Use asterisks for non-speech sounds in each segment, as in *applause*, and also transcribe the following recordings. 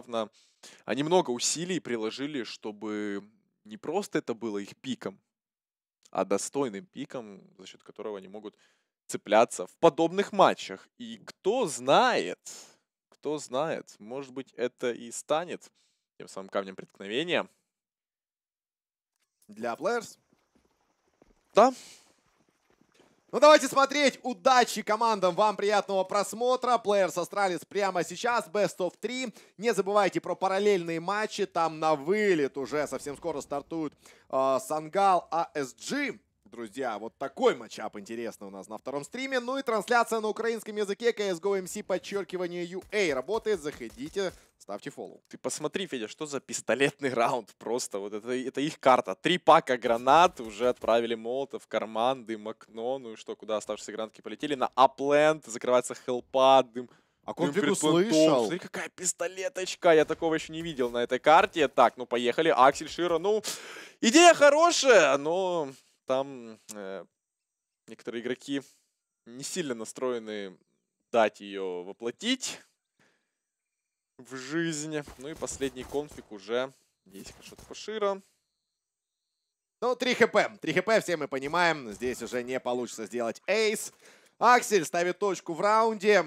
явно, они много усилий приложили, чтобы не просто это было их пиком, а достойным пиком, за счет которого они могут цепляться в подобных матчах. И кто знает, кто знает, может быть, это и станет тем самым камнем преткновения. Для Players? Да, ну давайте смотреть. Удачи командам. Вам приятного просмотра. Плеер Астралис прямо сейчас. Best of 3. Не забывайте про параллельные матчи. Там на вылет уже совсем скоро стартуют э, а, Сангал АСГ. Друзья, вот такой матчап интересный у нас на втором стриме. Ну и трансляция на украинском языке CSGO MC подчеркивание UA работает. Заходите, ставьте фоллоу. Ты посмотри, Федя, что за пистолетный раунд просто. Вот это, это их карта. Три пака гранат уже отправили молотов, карман, дым, окно. Ну, ну и что, куда оставшиеся гранатки полетели? На апленд, закрывается хелпа, дым. А Конфиг услышал. Смотри, какая пистолеточка. Я такого еще не видел на этой карте. Так, ну поехали. Аксель, Широ, ну... Идея хорошая, но там э, некоторые игроки не сильно настроены дать ее воплотить в жизнь. Ну и последний конфиг уже. Есть кашет Фашира. Ну, 3 хп. 3 хп, все мы понимаем. Здесь уже не получится сделать эйс. Аксель ставит точку в раунде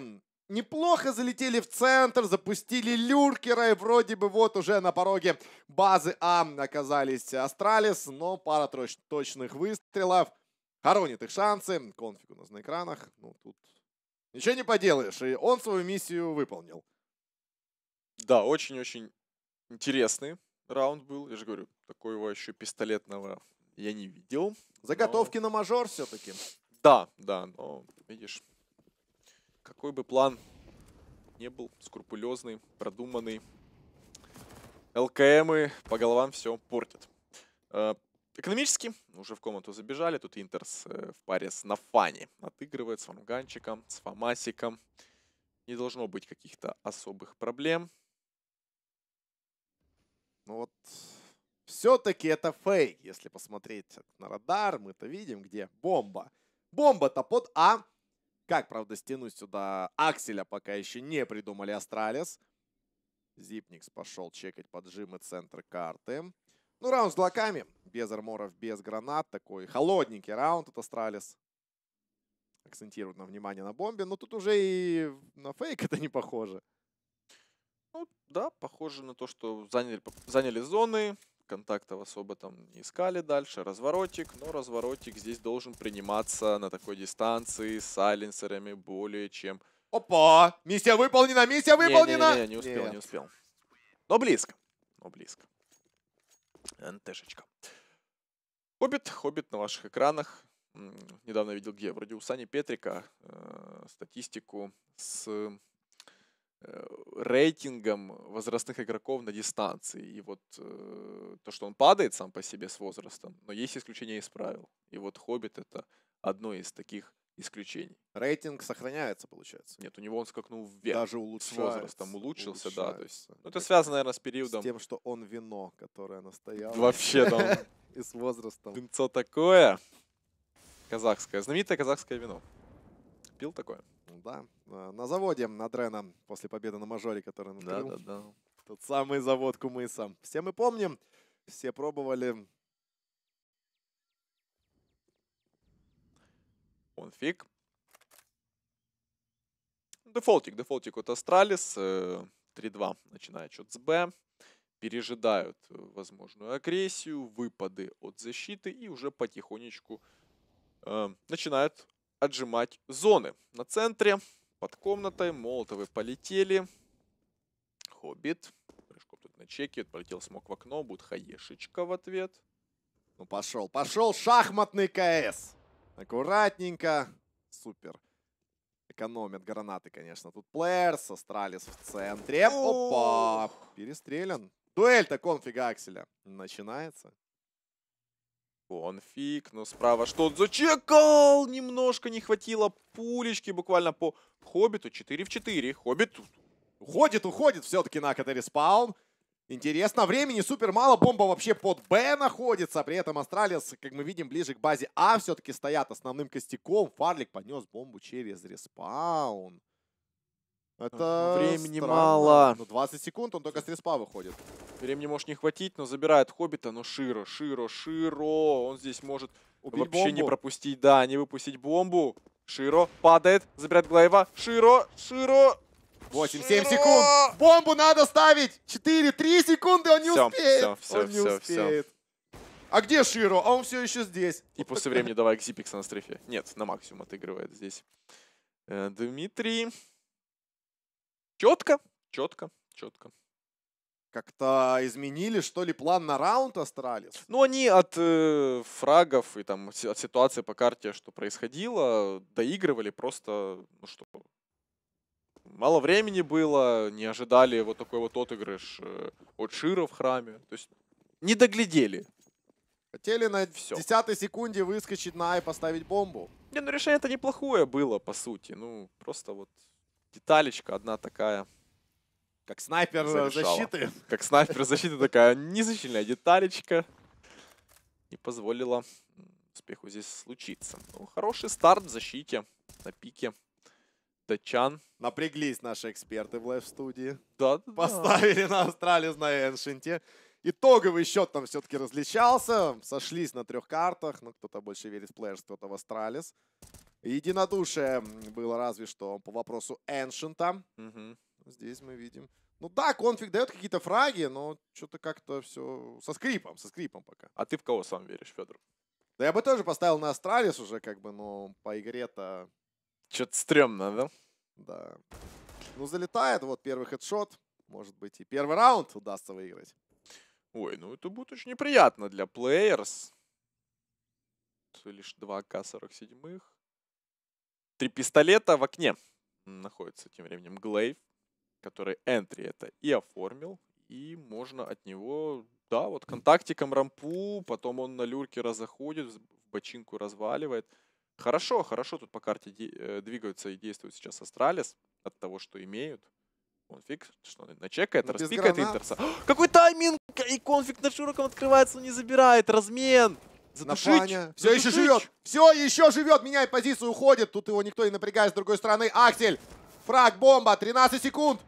неплохо залетели в центр, запустили люркера, и вроде бы вот уже на пороге базы А оказались Астралис, но пара точных выстрелов хоронит их шансы. Конфиг у нас на экранах, ну тут ничего не поделаешь, и он свою миссию выполнил. Да, очень-очень интересный раунд был, я же говорю, такого еще пистолетного я не видел. Заготовки но... на мажор все-таки. Да, да, но видишь какой бы план не был скрупулезный, продуманный, ЛКМы по головам все портят. Э, экономически уже в комнату забежали. Тут Интерс э, в паре с Нафани отыгрывает с Фанганчиком, с Фомасиком. Не должно быть каких-то особых проблем. Ну вот, все-таки это фейк. Если посмотреть на радар, мы-то видим, где бомба. Бомба-то под А. Как, правда, стянуть сюда Акселя пока еще не придумали Астралис. Зипникс пошел чекать поджимы центра карты. Ну, раунд с блоками. Без арморов, без гранат. Такой холодненький раунд от Астралис. Акцентирует на внимание на бомбе. Но тут уже и на фейк это не похоже. Ну, да, похоже на то, что заняли, заняли зоны контактов особо там не искали дальше. Разворотик, но разворотик здесь должен приниматься на такой дистанции с сайленсерами более чем... Опа! Миссия выполнена, миссия выполнена! Не, не, не, не, успел, Нет. не успел. Но близко, но близко. НТшечка. Хоббит, Хоббит на ваших экранах. Недавно видел, где вроде у Сани Петрика э, статистику с рейтингом возрастных игроков на дистанции. И вот э, то, что он падает сам по себе с возрастом, но есть исключения из правил. И вот «Хоббит» — это одно из таких исключений. Рейтинг сохраняется, получается? Нет, у него он скакнул вверх. Даже улучшается. С возрастом улучшился, улучшается. да. То есть, ну, это связано, наверное, с периодом. С тем, что он вино, которое настояло. Вообще, да. *laughs* И с возрастом. Винцо такое. Казахское. Знаменитое казахское вино. Пил такое? Да, а, на заводе Адрена после победы на мажоре, который он Да, да, да. Тот самый завод Кумыса. Все мы помним, все пробовали. Он фиг. Дефолтик, дефолтик от Астралис. 3-2 э, начинает счет с Б. Пережидают э, возможную агрессию, выпады от защиты и уже потихонечку э, начинают отжимать зоны. На центре, под комнатой, молотовы полетели. Хоббит. Прыжком тут на чеке. Полетел смог в окно. Будет хаешечка в ответ. Ну пошел, пошел шахматный КС. Аккуратненько. Супер. Экономят гранаты, конечно. Тут плеер с Астралис в центре. Опа! Перестрелян. Дуэль-то конфига Акселя начинается. Конфиг, но справа что-то зачекал. Немножко не хватило пулечки буквально по Хоббиту. 4 в 4. Хоббит уходит, уходит все-таки на КТ респаун. Интересно, времени супер мало, бомба вообще под Б находится, при этом Астралис, как мы видим, ближе к базе А все-таки стоят основным костяком. Фарлик поднес бомбу через респаун. Это ну, Времени странно. мало. Но ну, 20 секунд, он только с респа выходит. Времени может не хватить, но забирает Хоббита. Но Широ, Широ, Широ. Он здесь может Убить вообще бомбу. не пропустить, да, не выпустить бомбу. Широ падает, забирает Глайва. Широ, Широ. 8-7 секунд. Бомбу надо ставить. 4-3 секунды, он не все, успеет. Все, все, он все, не успеет. Все. А где Широ? А он все еще здесь. И после времени давай Ксипикса на стрифе. Нет, на максимум отыгрывает здесь. Э, Дмитрий. Четко, четко, четко как-то изменили, что ли, план на раунд Астралис? Ну, они от э, фрагов и там от ситуации по карте, что происходило, доигрывали просто, ну что, мало времени было, не ожидали вот такой вот отыгрыш э, от Шира в храме, то есть не доглядели. Хотели на Все. 10 секунде выскочить на и поставить бомбу. Не, ну решение это неплохое было, по сути, ну просто вот деталечка одна такая. Как снайпер зарешала. защиты. Как снайпер защиты такая незначительная деталечка. Не позволила успеху здесь случиться. Ну, хороший старт в защите на пике. Дачан. Напряглись наши эксперты в лайв-студии. Да, да, Поставили да. на Астралис на Эншенте. Итоговый счет там все-таки различался. Сошлись на трех картах. Ну, кто-то больше верит в плеерс, кто-то в Астралис. Единодушие было разве что по вопросу Эншента. Угу. Здесь мы видим. Ну да, конфиг дает какие-то фраги, но что-то как-то все со скрипом, со скрипом пока. А ты в кого сам веришь, Федор? Да я бы тоже поставил на Астралис уже, как бы, но по игре-то... Что-то стрёмно, да? Да. Ну, залетает, вот первый хедшот. Может быть, и первый раунд удастся выиграть. Ой, ну это будет очень неприятно для плеерс. Лишь 2К47. Три пистолета в окне. Находится тем временем Глейв, который Энтри это и оформил, и можно от него, да, вот контактиком рампу, потом он на люрке разоходит, в бочинку разваливает. Хорошо, хорошо тут по карте э, двигаются и действуют сейчас Астралис от того, что имеют. Конфиг, что начекает, распикает Интерса. *gasps* Какой тайминг! И конфиг на широком открывается, но не забирает. Размен! Затушить. Напаня. Все Затушить. еще живет. Все еще живет. Меняет позицию, уходит. Тут его никто не напрягает с другой стороны. Аксель. Фраг, бомба. 13 секунд.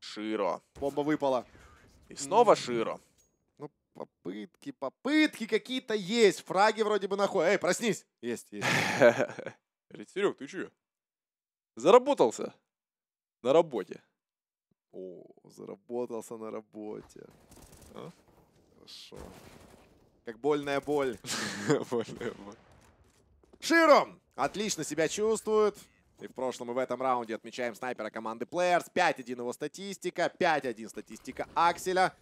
Широ. Бомба выпала. И снова Широ. Ну, попытки, попытки какие-то есть. Фраги вроде бы находят. Эй, проснись. Есть, есть. *laughs* Серег, ты че? Заработался? На работе. О, заработался на работе. А? Хорошо. Как больная боль. *laughs* больная боль. Широм! Отлично себя чувствует. И в прошлом, и в этом раунде отмечаем снайпера команды Players. 5-1 его статистика, 5-1 статистика Акселя.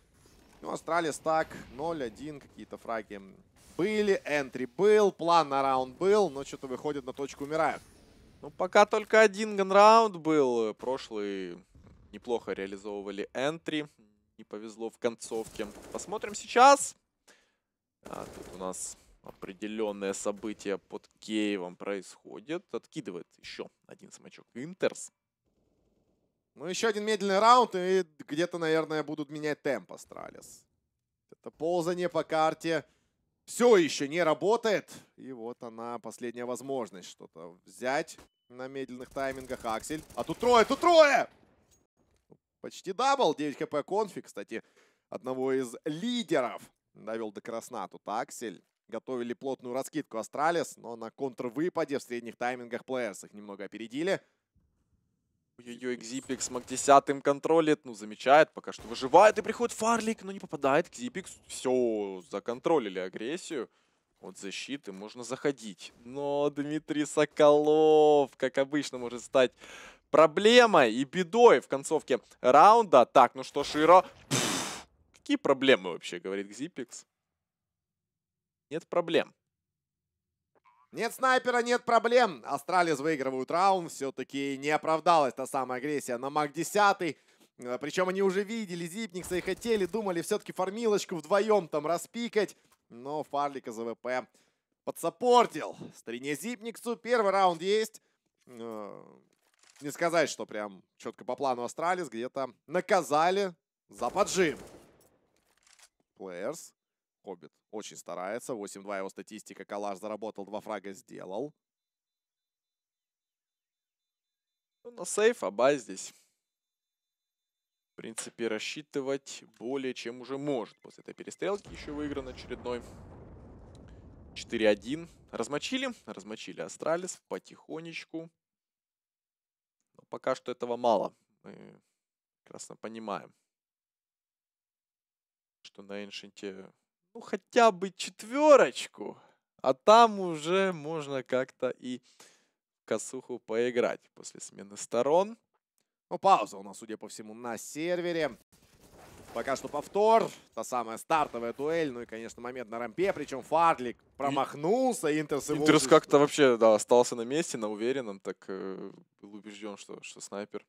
Ну, Астралис так, 0-1, какие-то фраги были, энтри был, план на раунд был, но что-то выходит на точку умирают. Ну, пока только один раунд был. Прошлый неплохо реализовывали энтри. Не повезло в концовке. Посмотрим сейчас. А, тут у нас определенное событие под Киевом происходит. Откидывает еще один смычок Интерс. Ну, еще один медленный раунд, и где-то, наверное, будут менять темп Астралис. Это ползание по карте все еще не работает. И вот она, последняя возможность что-то взять на медленных таймингах. Аксель. А тут трое, тут трое! Почти дабл. 9 хп конфи, кстати, одного из лидеров Довел до красна тут Аксель. Готовили плотную раскидку Астралис, но на контрвыпаде в средних таймингах плеерс их немного опередили. Ой-ой-ой, Экзипикс маг 10 контролит, ну замечает, пока что выживает, и приходит Фарлик, но не попадает Кзипик Все, законтролили агрессию от защиты, можно заходить. Но Дмитрий Соколов, как обычно, может стать проблемой и бедой в концовке раунда. Так, ну что, Широ... Какие проблемы вообще, говорит Xipix? Нет проблем. Нет снайпера, нет проблем. Астралис выигрывают раунд. Все-таки не оправдалась та самая агрессия на маг 10. Э, Причем они уже видели Зипникса и хотели, думали все-таки фармилочку вдвоем там распикать. Но Фарлика за ВП подсопортил. Старине Зипниксу первый раунд есть. Э, не сказать, что прям четко по плану Астралис где-то наказали за поджим. Players. Хоббит очень старается. 8-2 его статистика. Калаш заработал, два фрага сделал. Ну, на сейф, а бай здесь. В принципе, рассчитывать более чем уже может. После этой перестрелки еще выигран очередной. 4-1. Размочили? Размочили Астралис потихонечку. Но пока что этого мало. Мы прекрасно понимаем что на иншенте ну, хотя бы четверочку, а там уже можно как-то и косуху поиграть после смены сторон. Ну, пауза у нас, судя по всему, на сервере. Пока что повтор, та самая стартовая дуэль, ну и, конечно, момент на рампе, причем Фарлик промахнулся, Интерс Интерс как-то вообще, да, остался на месте, на уверенном, так э, был убежден, что, что снайпер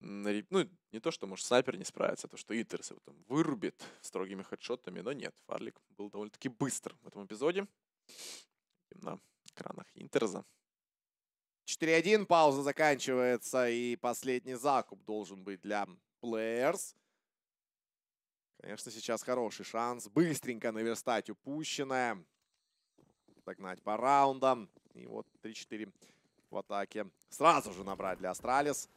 ну, не то, что, может, снайпер не справится, а то, что Итерс его там вырубит строгими хедшотами, но нет, Фарлик был довольно-таки быстр в этом эпизоде. На экранах Интерза. 4-1, пауза заканчивается, и последний закуп должен быть для Players. Конечно, сейчас хороший шанс быстренько наверстать упущенное. Догнать по раундам. И вот 3-4 в атаке. Сразу же набрать для Астралис.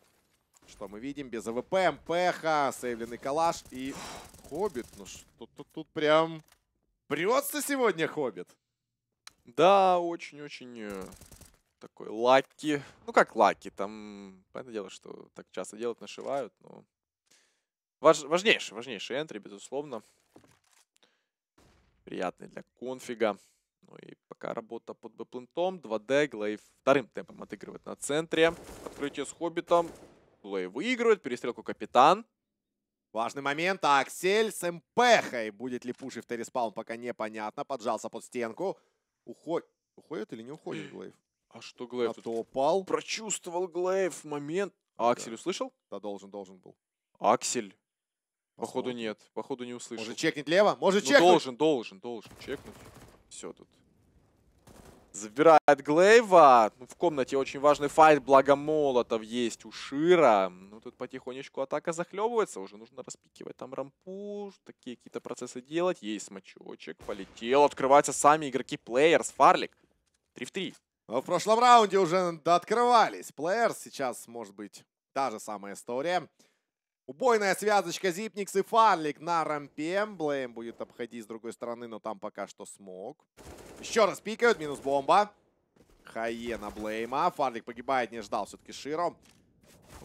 Что мы видим? Без АВП, МПХ, сейвленный калаш и... Хоббит, ну что тут, тут прям... Прется сегодня Хоббит. Да, очень-очень э, такой лаки. Ну, как лаки, там, понятное дело, что так часто делают, нашивают, но... Важ... Важнейший, важнейший энтри, безусловно. Приятный для конфига. Ну и пока работа под бэплентом. 2D, Глейв вторым темпом отыгрывает на центре. Открытие с Хоббитом. Плей выигрывает. Перестрелку капитан. Важный момент. Аксель с МПХой. Будет ли пуш и в пока непонятно. Поджался под стенку. Уходит. Уходит или не уходит Глейв? А что Глейв Отопал. Прочувствовал Глейв момент. А Аксель да. услышал? Да, должен, должен был. Аксель. Походу нет, походу не услышал. Может чекнет лево? Может ну, чекнуть? Должен, должен, должен чекнуть. Все тут. Забирает Глейва. Ну, в комнате очень важный файт, благо молотов есть у Шира. Ну, тут потихонечку атака захлебывается. Уже нужно распикивать там рампу, такие какие-то процессы делать. Есть смачочек, полетел. Открываются сами игроки Плеерс, Фарлик. 3 в 3. А в прошлом раунде уже открывались. Плеерс сейчас, может быть, та же самая история. Убойная связочка Зипникс и Фарлик на рампе. Блейм будет обходить с другой стороны, но там пока что смог. Еще раз пикают, минус бомба. Хае Блейма. Фарлик погибает, не ждал все-таки Широ.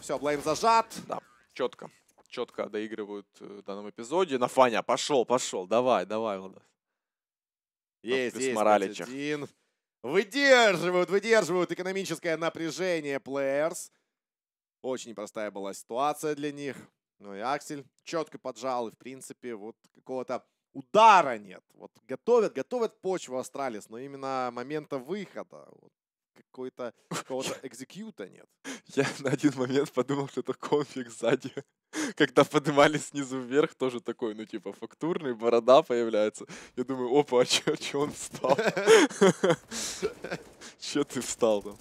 Все, Блейм зажат. Да, четко. Четко доигрывают э, в данном эпизоде. На Фаня, пошел, пошел, давай, давай. Владос. Есть, есть, Моралича. Выдерживают, выдерживают экономическое напряжение плеерс. Очень непростая была ситуация для них. Ну и Аксель четко поджал, и, в принципе, вот какого-то удара нет. Вот готовят, готовят почву Астралис, но именно момента выхода, вот, какой-то какого-то *laughs* экзекьюта нет. Я на один момент подумал, что это конфиг сзади. *laughs* Когда поднимались снизу вверх, тоже такой, ну, типа, фактурный, борода появляется. Я думаю, опа, а че, че он встал? *laughs* Че ты встал там?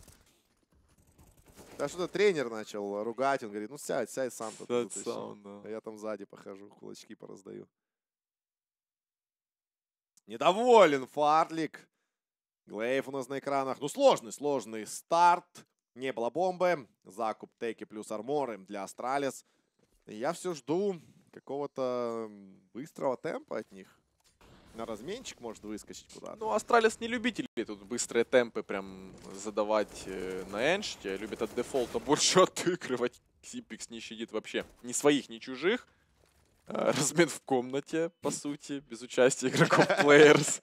Да что-то тренер начал ругать, он говорит, ну сядь, сядь сам. Сядь тут, сам, да. А я там сзади похожу, кулачки пораздаю. Недоволен Фартлик. Глейв у нас на экранах. Ну, сложный, сложный старт. Не было бомбы. Закуп теки плюс арморы для Астралис. Я все жду какого-то быстрого темпа от них на разменчик может выскочить куда-то. Ну, Астралис не любители тут быстрые темпы прям задавать э, на энште. Любит от дефолта больше *laughs* отыгрывать. Сипикс не щадит вообще ни своих, ни чужих. Э, размен в комнате, по сути, без участия игроков *laughs* плеерс.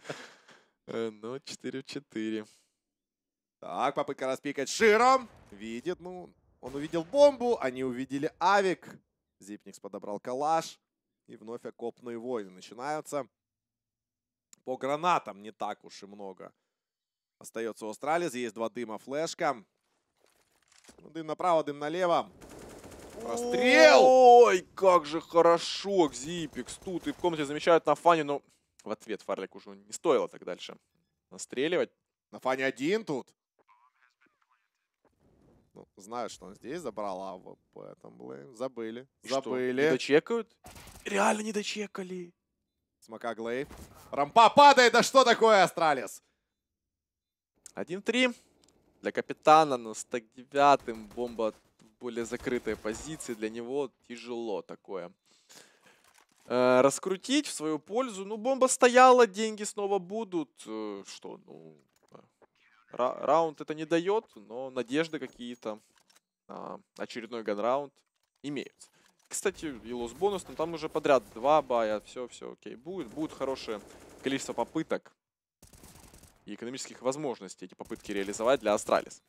Э, Но ну, 4 в 4. Так, попытка распикать Широм. Видит, ну, он увидел бомбу, они увидели авик. Зипникс подобрал калаш. И вновь окопные войны начинаются. По гранатам не так уж и много. Остается у Астралис. Есть два дыма, флешка. Ну, дым направо, дым налево. Расстрел! Ой, как же хорошо, Кзипикс. Тут и в комнате замечают на фане, но в ответ Фарлик уже не стоило так дальше настреливать. На фане один тут. Ну, знаю, что он здесь забрал, а в этом забыли. забыли. Что, не дочекают? Реально не дочекали. Смока Глейв. Рампа падает, да что такое, Астралис? 1-3 для капитана, но с так девятым бомба в более закрытой позиции. Для него тяжело такое. Э, раскрутить в свою пользу. Ну, бомба стояла, деньги снова будут. Э, что, ну... Ра раунд это не дает, но надежды какие-то на очередной ганраунд имеются кстати, и лос бонус, но там уже подряд два бая, все, все, окей, будет, будет хорошее количество попыток и экономических возможностей эти попытки реализовать для Астралис.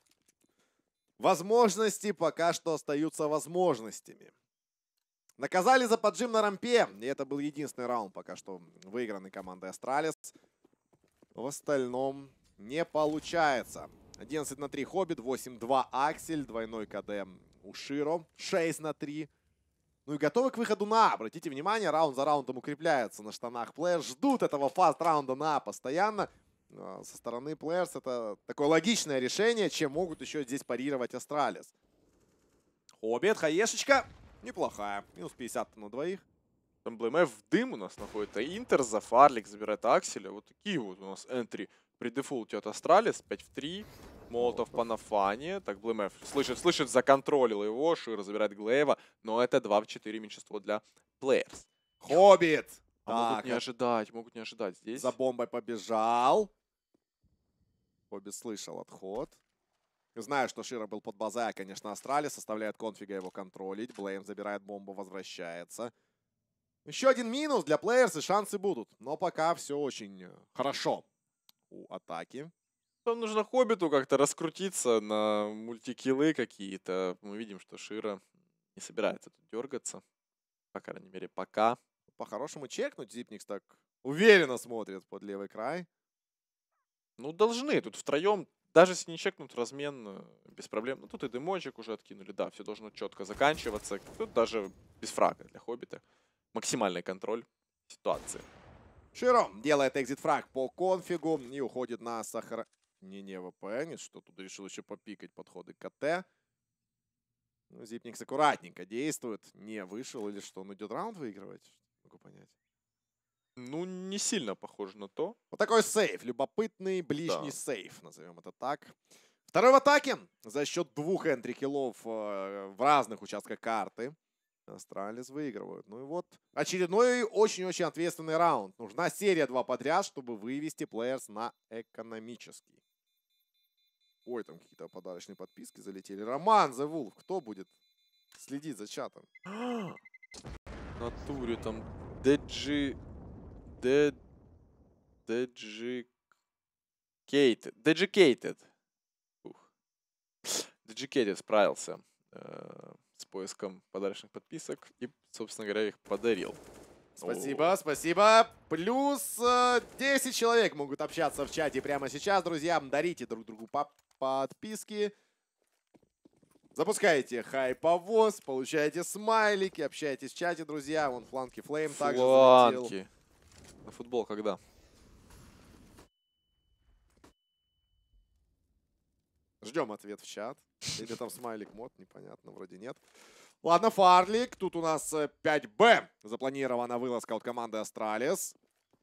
Возможности пока что остаются возможностями. Наказали за поджим на рампе, и это был единственный раунд пока что выигранный командой Астралис. В остальном не получается. 11 на 3 Хоббит, 8-2 Аксель, двойной КД Широ, 6 на 3 ну и готовы к выходу на Обратите внимание, раунд за раундом укрепляется на штанах плеер. Ждут этого фаст-раунда на постоянно. А, со стороны плеерс это такое логичное решение, чем могут еще здесь парировать Астралис. Хоббит, хаешечка неплохая. Минус 50 на двоих. Там БМФ в дым у нас находится. Интер за Фарлик забирает Акселя. Вот такие вот у нас энтри при дефолте от Астралис. 5 в 3. Молотов по нафане. Так, Блэмэф слышит, слышит, законтролил его. Шир забирает Глейва. Но это 2 в 4 меньшинство для плеерс. Хоббит! А могут не ожидать, могут не ожидать здесь. За бомбой побежал. Хоббит слышал отход. Знаю, что Шира был под базой, а, конечно, Астрали составляет конфига его контролить. Блейм забирает бомбу, возвращается. Еще один минус для плеерс, и шансы будут. Но пока все очень э, хорошо у атаки. Там нужно Хоббиту как-то раскрутиться на мультикилы какие-то. Мы видим, что Шира не собирается тут дергаться. По крайней мере, пока. По-хорошему чекнуть Зипникс так уверенно смотрит под левый край. Ну, должны. Тут втроем, даже если не чекнут, размен э, без проблем. Ну, тут и дымочек уже откинули. Да, все должно четко заканчиваться. Тут даже без фрага для Хоббита. Максимальный контроль ситуации. Широ делает экзит фраг по конфигу и уходит на сахар не Нева Пенис, что тут решил еще попикать подходы КТ. Ну, Зипникс аккуратненько действует. Не вышел или что, он идет раунд выигрывать? Могу понять. Ну, не сильно похоже на то. Вот такой сейф, любопытный ближний да. сейф, назовем это так. Второй в атаке за счет двух энтрикилов киллов э, в разных участках карты. Астралис выигрывают. Ну и вот очередной очень-очень ответственный раунд. Нужна серия два подряд, чтобы вывести плеерс на экономический. Ой, там какие-то подарочные подписки залетели. Роман The Wolf, кто будет следить за чатом? натуре там Деджи... Деджи... Кейтед. Деджикейтед. Деджикейтед справился э, с поиском подарочных подписок и, собственно говоря, их подарил. Спасибо, О. спасибо. Плюс э, 10 человек могут общаться в чате прямо сейчас, друзья. Дарите друг другу пап подписки. Запускаете хайповоз, получаете смайлики, общаетесь в чате, друзья. Вон фланки Флейм также Фланки. На футбол когда? Ждем ответ в чат. Или там смайлик мод, непонятно, вроде нет. Ладно, Фарлик, тут у нас 5Б. Э, Запланирована вылазка от команды Астралис.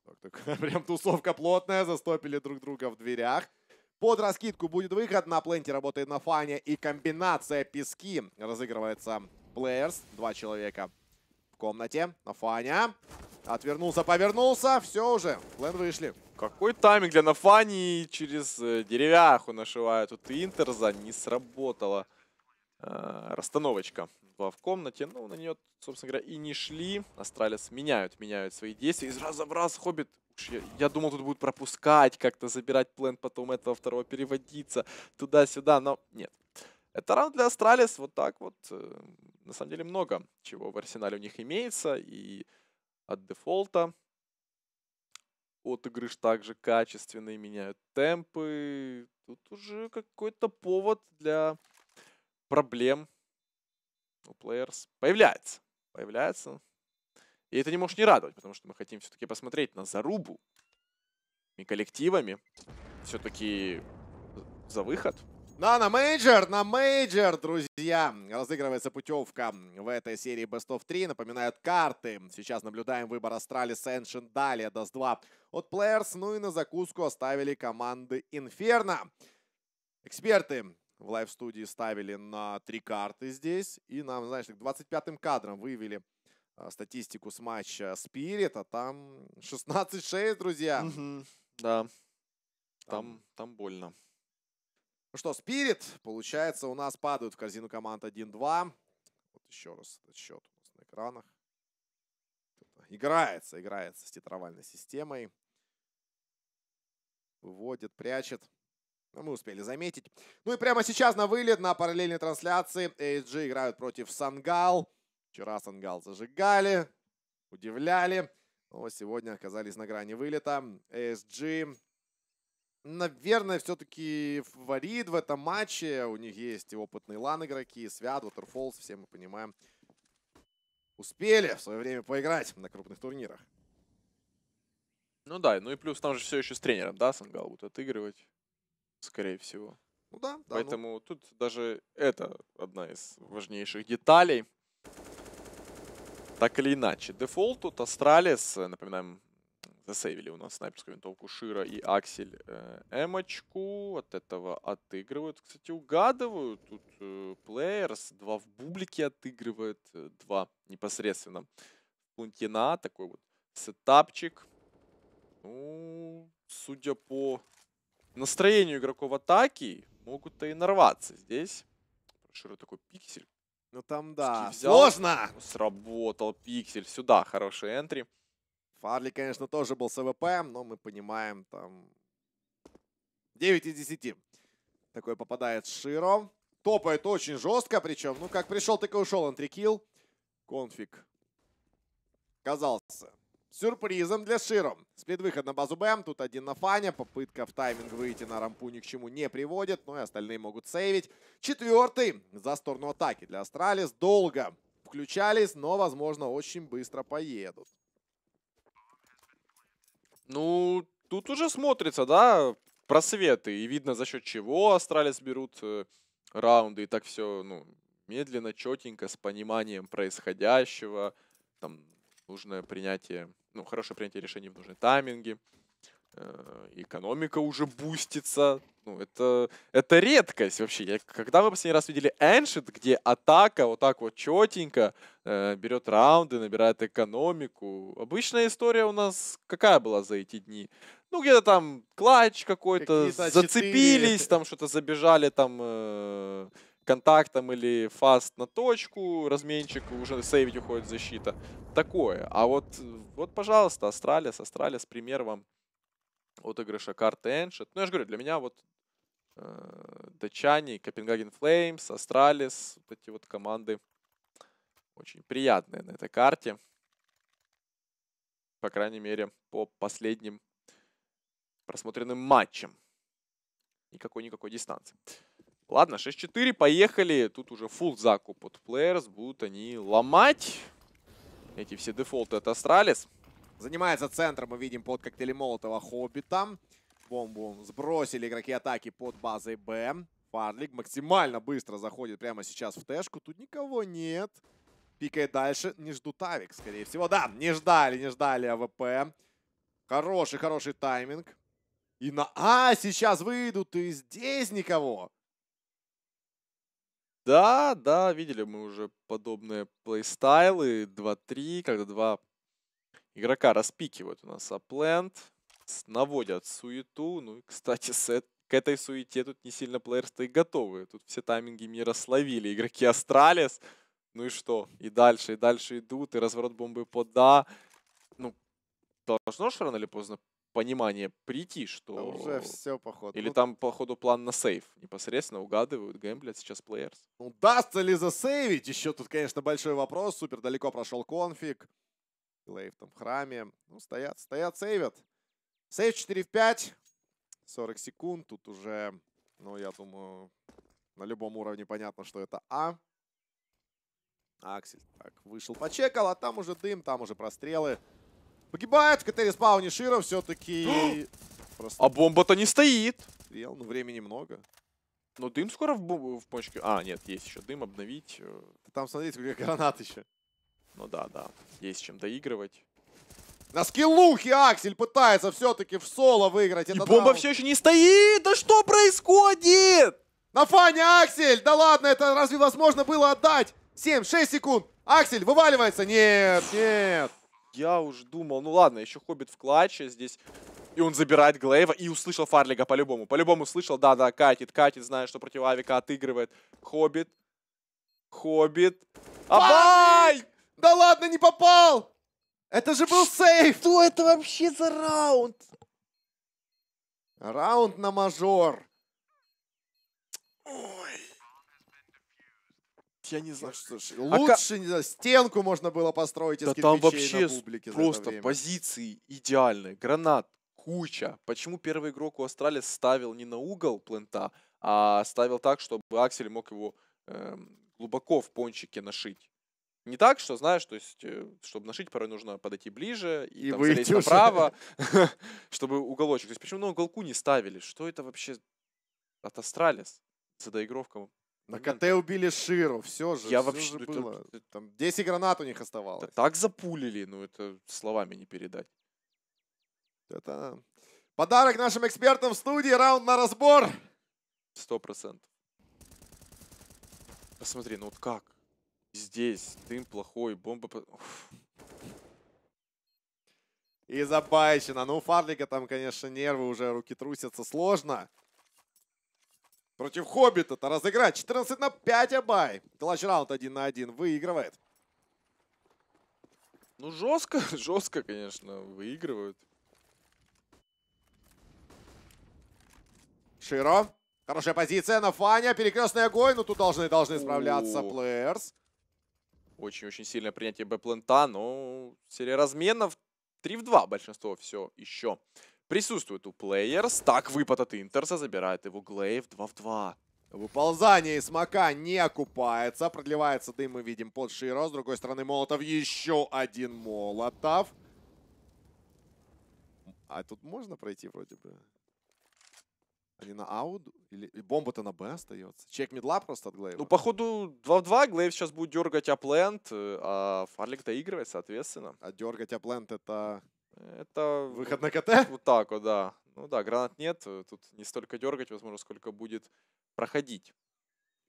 *laughs* прям тусовка плотная, застопили друг друга в дверях. Под раскидку будет выход. На пленте работает на фане. И комбинация пески разыгрывается. Плеерс. Два человека в комнате. На фаня. Отвернулся, повернулся. Все уже. Плен вышли. Какой тайминг для Нафани через э, деревяху нашивают. Тут и Интерза не сработала. Э, расстановочка была в комнате. Ну, на нее, собственно говоря, и не шли. Астралис меняют, меняют свои действия. из раза в раз Хоббит Уж я, я думал, тут будут пропускать как-то, забирать плент, потом этого второго переводиться туда-сюда, но нет. Это раунд для Астралис, вот так вот. Э, на самом деле много чего в арсенале у них имеется, и от дефолта отыгрыш также качественный, меняют темпы. Тут уже какой-то повод для проблем у плеерс появляется. Появляется, и это не может не радовать, потому что мы хотим все-таки посмотреть на зарубу и коллективами. Все-таки за выход. Да, на мейджор, на мейджор, друзья. Разыгрывается путевка в этой серии Best of 3. Напоминают карты. Сейчас наблюдаем выбор Астралис, Сэншен. далее Dust 2 от Players. Ну и на закуску оставили команды Инферно. Эксперты в лайв-студии ставили на три карты здесь. И нам, знаешь, 25-м кадром вывели. А, статистику с матча а там 16-6, *laughs* друзья. Угу. Да. Там, там, больно. Ну что, Спирит, получается, у нас падают в корзину команд 1-2. Вот еще раз этот счет у нас на экранах. Играется, играется с тетровальной системой. Выводит, прячет. Но ну, мы успели заметить. Ну и прямо сейчас на вылет на параллельной трансляции AG играют против Сангал. Вчера Сангал зажигали, удивляли, но сегодня оказались на грани вылета. ASG, наверное, все-таки фаворит в этом матче. У них есть и опытные лан-игроки, Свят, Waterfalls, все мы понимаем. Успели в свое время поиграть на крупных турнирах. Ну да, ну и плюс там же все еще с тренером, да, Сангал будет отыгрывать, скорее всего. Ну да, да. Ну. Поэтому ну... тут даже это одна из важнейших деталей. Так или иначе, дефолт тут Астралис, э, напоминаем, засейвили у нас снайперскую винтовку Шира и Аксель э, Эмочку. От этого отыгрывают. Кстати, угадывают. Тут э, плеерс. Два в бублике отыгрывает. Э, два непосредственно. Плунтина. Такой вот сетапчик. Ну, судя по настроению игроков атаки, могут-то и нарваться здесь. Шира такой пиксель ну там да. Взял, Сложно! Сработал пиксель. Сюда хороший энтри. Фарли, конечно, тоже был с АВП, но мы понимаем, там 9 из 10. Такой попадает Широ. Топает очень жестко, причем, ну как пришел, так и ушел энтрикил. Конфиг казался сюрпризом для Широ. Сплит-выход на базу БМ Тут один на фане. Попытка в тайминг выйти на рампу ни к чему не приводит. Но ну и остальные могут сейвить. Четвертый за сторону атаки для Астралис. Долго включались, но, возможно, очень быстро поедут. Ну, тут уже смотрится, да, просветы. И видно, за счет чего Астралис берут э, раунды. И так все, ну, медленно, четенько, с пониманием происходящего. Там нужное принятие ну, хорошее принятие решений в нужные тайминги, э, экономика уже бустится. Ну, это, это редкость вообще. Я, когда мы последний раз видели Ancient, где атака вот так вот четенько э, берет раунды, набирает экономику. Обычная история у нас какая была за эти дни? Ну, где-то там клатч какой-то, зацепились, 4. там что-то забежали, там... Э, контактом или фаст на точку, разменчик, уже сейвить уходит защита. Такое. А вот, вот пожалуйста, Астралис, Астралис, пример вам отыгрыша карты Эншет. Ну, я же говорю, для меня вот э, Датчане, Копенгаген Флеймс, Астралис, вот эти вот команды очень приятные на этой карте. По крайней мере, по последним просмотренным матчам. Никакой-никакой дистанции. Ладно, 6-4, поехали. Тут уже full закуп от Players. Будут они ломать эти все дефолты от Астралис. Занимается центром, мы видим, под коктейли Молотова Хоббита. Бомбу сбросили игроки атаки под базой Б. Фарлик максимально быстро заходит прямо сейчас в тэшку. Тут никого нет. Пикает дальше. Не жду Тавик, скорее всего. Да, не ждали, не ждали АВП. Хороший, хороший тайминг. И на А сейчас выйдут, и здесь никого. Да, да, видели мы уже подобные плейстайлы 2-3, когда два игрока распикивают у нас аплент, наводят суету. Ну и, кстати, с к этой суете тут не сильно плеерсты и готовы. Тут все тайминги мира словили игроки Астралис. Ну и что? И дальше, и дальше идут, и разворот бомбы под «да». Ну, должно же рано или поздно понимание прийти, что... Да уже все, походу. Или ну... там, походу, план на сейф. Непосредственно угадывают, гэмблят сейчас плеерс. Ну, удастся ли засейвить? Еще тут, конечно, большой вопрос. Супер далеко прошел конфиг. Лейв там в храме. Ну, стоят, стоят, сейвят. Сейв 4 в 5. 40 секунд. Тут уже, ну, я думаю, на любом уровне понятно, что это А. Аксель так вышел, почекал, а там уже дым, там уже прострелы. Погибает, КТ респауни Шира все-таки... *gasps* А Просто... А бомба-то не стоит. Стрел, ну времени много. Но дым скоро в, в почке. А, нет, есть еще дым, обновить. Э. Там, смотрите, сколько гранат еще. Ну да, да, есть чем доигрывать. На скиллухе Аксель пытается все-таки в соло выиграть. И Это бомба раунд. все еще не стоит! Да что происходит? На фане Аксель! Да ладно, это разве возможно было отдать? 7-6 секунд. Аксель вываливается. Нет, нет. Я уж думал, ну ладно, еще Хоббит в клатче здесь. И он забирает Глейва и услышал Фарлига по-любому. По-любому слышал, да-да, катит, катит, знает, что против Авика отыгрывает. Хоббит. Хоббит. Абай! Да ладно, не попал! Это же был сейф! Что это вообще за раунд? Раунд на мажор. Ой я не знаю, что ж. А лучше, а стенку можно было построить из да там вообще просто позиции идеальные. Гранат куча. Почему первый игрок у Астралис ставил не на угол плента, а ставил так, чтобы Аксель мог его э, глубоко в пончике нашить? Не так, что, знаешь, то есть, э, чтобы нашить, порой нужно подойти ближе и, и там, залезть направо, *laughs* чтобы уголочек. То есть, почему на уголку не ставили? Что это вообще от Астралис за доигровка на КТ убили Ширу, все же, я все вообще, же ну, было. Это, Там 10 гранат у них оставалось. Это так запулили, ну это словами не передать. Это подарок нашим экспертам в студии, раунд на разбор. Сто процентов. Посмотри, ну вот как? Здесь дым плохой, бомба... Уф. И забайчено. Ну, Фарлика там, конечно, нервы уже, руки трусятся. Сложно против Хоббита-то разыграть. 14 на 5 Абай. Клатч раунд 1 на 1 выигрывает. Ну, жестко, *laughs* жестко, конечно, выигрывают. Широ. Хорошая позиция на Фаня. Перекрестный огонь. Ну, тут должны, должны справляться О плеерс. Очень-очень сильное принятие б но серия разменов 3 в 2 большинство все еще присутствует у плеерс. Так, выпад от Интерса забирает его Глейв 2 в 2. Выползание из мака не окупается. Продлевается дым, мы видим, под Широ. С другой стороны, Молотов. Еще один Молотов. А тут можно пройти вроде бы? Они на ауду? Или бомба-то на Б остается? Чек медла просто от Глейва? Ну, походу, 2 в 2. Глейв сейчас будет дергать аплент, э, а Фарлик доигрывает, соответственно. А дергать аплент это... Это... Выход на КТ? Вот так вот, да. Ну да, гранат нет, тут не столько дергать, возможно, сколько будет проходить.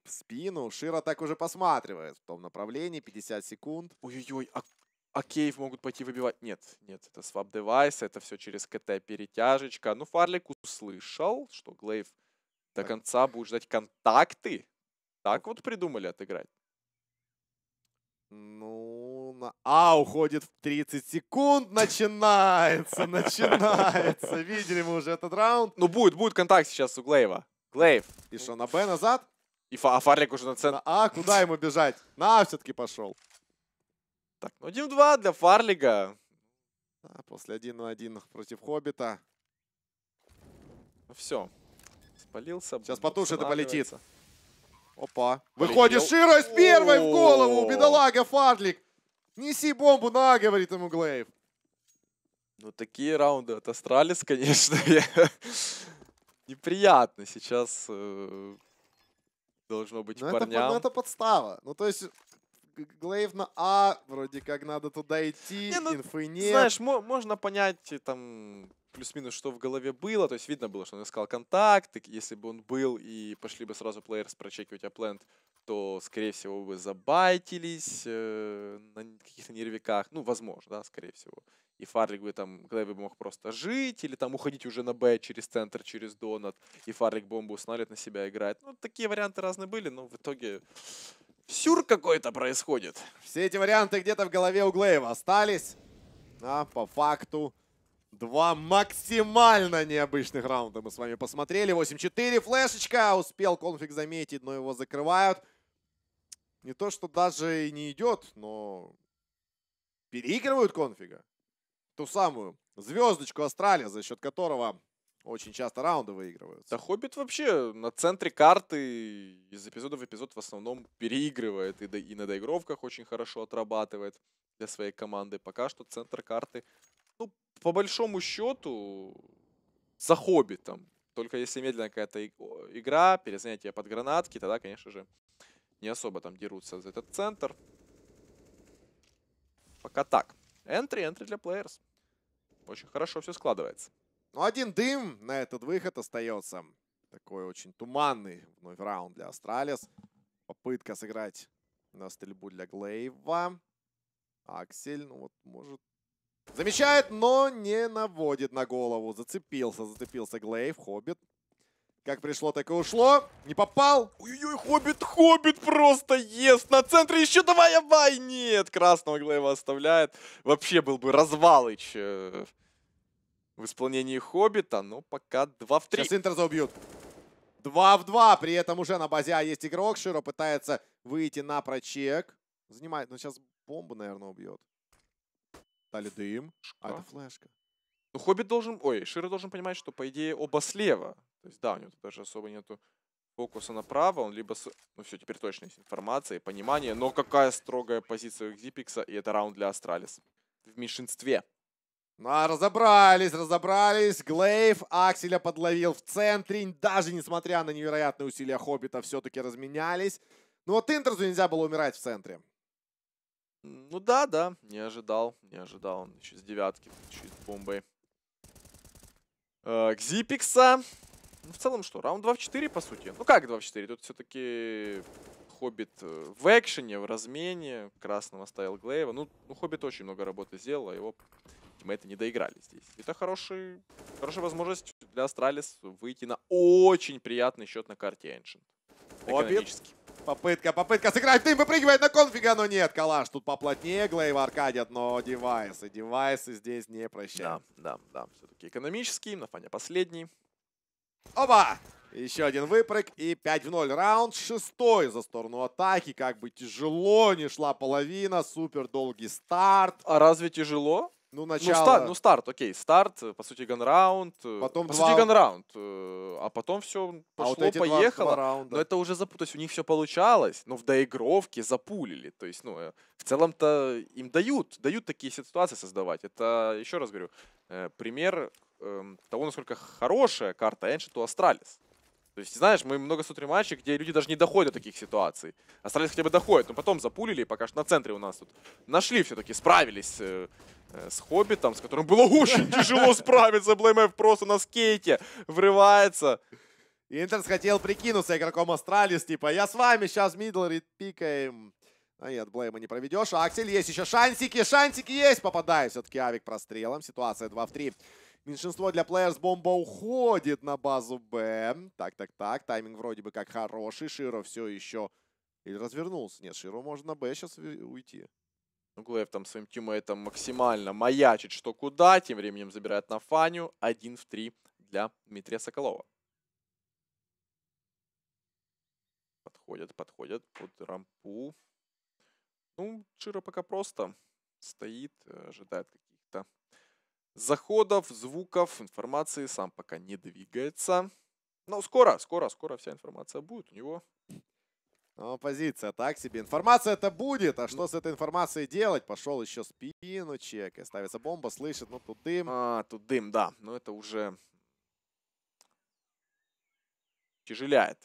В спину Шира так уже посматривает в том направлении, 50 секунд. Ой-ой-ой, а, а Кейв могут пойти выбивать? Нет, нет, это свап девайс, это все через КТ перетяжечка. Ну, Фарлик услышал, что Глейв до так. конца будет ждать контакты. Так ну. вот придумали отыграть. Ну, Антона. А уходит в 30 секунд. Начинается, *laughs* начинается. Видели мы уже этот раунд. Ну, будет, будет контакт сейчас у Глейва. Глейв. И что, на Б назад? И фа а Фарлик уже на центр. А, куда ему бежать? На, «А» все-таки пошел. Так, ну 1-2 для Фарлига. А, после 1 на 1 против Хоббита. Ну все. Спалился. Сейчас потушит и полетится. Опа. Выходит Широ с первой в голову. Бедолага Фарлик. Неси бомбу, на, говорит ему Глейв. Ну, такие раунды от Астралис, конечно, *laughs* неприятно сейчас э, должно быть Но парням. Это, ну, это подстава. Ну, то есть... Глейв на А, вроде как надо туда идти, не, ну, инфы нет. Знаешь, можно понять там плюс-минус, что в голове было. То есть видно было, что он искал контакт. если бы он был и пошли бы сразу плеерс прочекивать аплент, то, скорее всего, бы забайтились э, на каких-то нервиках. Ну, возможно, да, скорее всего. И Фарлик бы там, когда бы мог просто жить, или там уходить уже на Б через центр, через донат, и Фарлик бомбу устанавливает на себя играет. Ну, такие варианты разные были, но в итоге сюр какой-то происходит. Все эти варианты где-то в голове у Глейва остались. А по факту Два максимально необычных раунда мы с вами посмотрели. 8-4, флешечка. Успел конфиг заметить, но его закрывают. Не то, что даже и не идет, но переигрывают конфига. Ту самую звездочку Астралия, за счет которого очень часто раунды выигрывают. Да Хоббит вообще на центре карты из эпизода в эпизод в основном переигрывает и, до, и на доигровках очень хорошо отрабатывает для своей команды. Пока что центр карты, ну, по большому счету за хобби там Только если медленная какая-то игра, перезанятие под гранатки, тогда, конечно же, не особо там дерутся за этот центр. Пока так. Энтри, энтри для плеерс. Очень хорошо все складывается. Ну, один дым на этот выход остается. Такой очень туманный вновь раунд для Астралис. Попытка сыграть на стрельбу для Глейва. Аксель, ну вот, может Замечает, но не наводит на голову. Зацепился, зацепился Глейв, Хоббит. Как пришло, так и ушло. Не попал. Ой-ой, Хоббит, Хоббит просто ест. На центре еще давай, давай. Нет, красного Глейва оставляет. Вообще был бы развалыч э, в исполнении Хоббита, но пока 2 в 3. Сейчас Интер заубьют. 2 в 2, при этом уже на базе а есть игрок. Широ пытается выйти на прочек. Занимает, но ну, сейчас бомбу, наверное, убьет. Стали дым, Шка. а это флешка. Ну, Хоббит должен... Ой, Шира должен понимать, что, по идее, оба слева. То есть, да, у него даже особо нету фокуса направо. Он либо... С... Ну, все, теперь точно есть информация и понимание. Но какая строгая позиция у Экзипикса, и это раунд для Астралис. В меньшинстве. Ну, а разобрались, разобрались. Глейв Акселя подловил в центре. Даже несмотря на невероятные усилия Хоббита, все-таки разменялись. Ну вот Интерзу нельзя было умирать в центре. Ну да, да, не ожидал, не ожидал. Он еще с девятки, еще с бомбой. Э, Кзипикса. Ну, в целом что, раунд 2 в 4, по сути. Ну как 2 в 4? Тут все-таки Хоббит э, в экшене, в размене. Красным оставил Глейва. Ну, ну Хоббит очень много работы сделал, а его тиммейты не доиграли здесь. Это хороший, хорошая возможность для Астралис выйти на очень приятный счет на карте Ancient. Экономически. Попытка, попытка сыграть в дым, выпрыгивает на конфига, но нет. Калаш тут поплотнее, Глейв аркадят, но девайсы, девайсы здесь не прощают. Да, да, да, все-таки экономический, на фоне последний. Оба! Еще один выпрыг и 5 в 0. Раунд шестой за сторону атаки. Как бы тяжело не шла половина. Супер долгий старт. А разве тяжело? Ну, ну начало... Ну, старт, ну, старт, окей, старт, э, по сути, ганраунд. Э, потом по два... сути, ганраунд. Э, а потом все пошло, а вот поехало. Два, два но это уже запуталось. У них все получалось, но в доигровке запулили. То есть, ну, в целом-то им дают, дают такие ситуации создавать. Это, еще раз говорю, пример эм, того, насколько хорошая карта Эншиту to То есть, знаешь, мы много смотрим матчей, где люди даже не доходят до таких ситуаций. Остались хотя бы доходит, но потом запулили, пока что на центре у нас тут нашли все-таки, справились. Э, с Хоббитом, с которым было очень тяжело справиться. Блэймэф просто на скейте врывается. Интерс хотел прикинуться игроком Астралис, типа, я с вами, сейчас мидл пикаем. А нет, Блейма не проведешь. Аксель есть еще шансики, шансики есть. Попадает все-таки Авик прострелом. Ситуация 2 в 3. Меньшинство для плеерс бомба уходит на базу Б. Так, так, так. Тайминг вроде бы как хороший. Широ все еще... Или развернулся? Нет, Широ можно на Б сейчас уйти. Ну, Глэв там своим тиммейтом максимально маячит, что куда. Тем временем забирает на Фаню. один в три для Дмитрия Соколова. Подходят, подходят под рампу. Ну, Широ пока просто стоит, э, ожидает каких-то заходов, звуков, информации. Сам пока не двигается. Но скоро, скоро, скоро вся информация будет у него. Но ну, позиция так себе. информация это будет. А что с этой информацией делать? Пошел еще спину чек. И ставится бомба, слышит. Ну, тут дым. А, тут дым, да. Но это уже... Тяжеляет.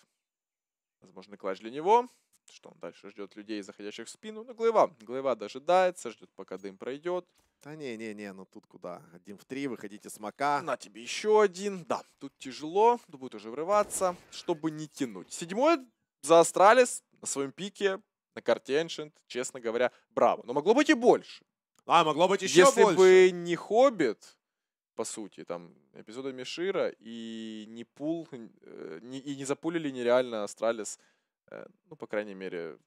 Возможно, клатч для него. Что он дальше ждет людей, заходящих в спину. Ну, Глыва. Глыва дожидается, ждет, пока дым пройдет. Да не-не-не, ну тут куда? Один в три, выходите с мака. На тебе еще один. Да, тут тяжело. Тут будет уже врываться, чтобы не тянуть. Седьмой за Астралис на своем пике, на карте Ancient, честно говоря, браво. Но могло быть и больше. А, могло быть еще Если больше. Если бы не Хоббит, по сути, там, эпизода Мишира, и не пул, э, и не запулили нереально Астралис, э, ну, по крайней мере,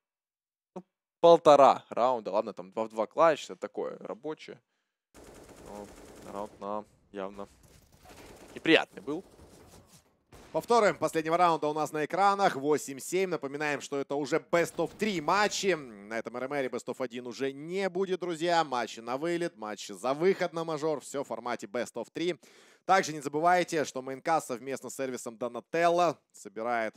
ну, полтора раунда, ладно, там 2 в 2 клатч, это такое, рабочее. Но раунд на явно неприятный был. По вторым последнего раунда у нас на экранах 8-7. Напоминаем, что это уже best of 3 матчи. На этом РМРе best of 1 уже не будет, друзья. Матчи на вылет, матчи за выход на мажор. Все в формате best of 3. Также не забывайте, что Майнкас совместно с сервисом Donatello собирает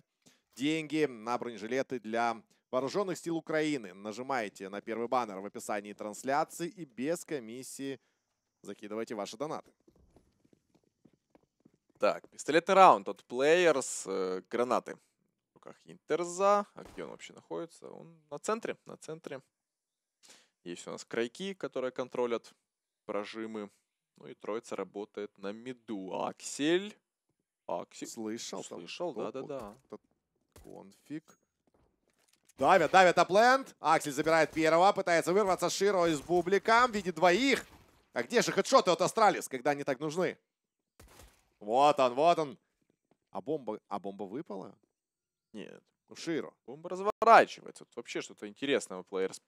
деньги на бронежилеты для вооруженных сил Украины. Нажимаете на первый баннер в описании трансляции и без комиссии закидывайте ваши донаты. Так, пистолетный раунд от плеер с э, гранатой. В руках Интерза. А где он вообще находится? Он на центре, на центре. Есть у нас крайки, которые контролят прожимы. Ну и троица работает на миду. Аксель. Аксель. Слышал? Слышал, да-да-да. Конфиг. Давят, давят апленд. Аксель забирает первого, пытается вырваться Широ из бублика. Видит двоих. А где же хедшоты от Астралис, когда они так нужны? Вот он, вот он. А бомба, а бомба выпала? Нет. Ну, Широ. Бомба разворачивается. Тут вообще что-то интересное плеерс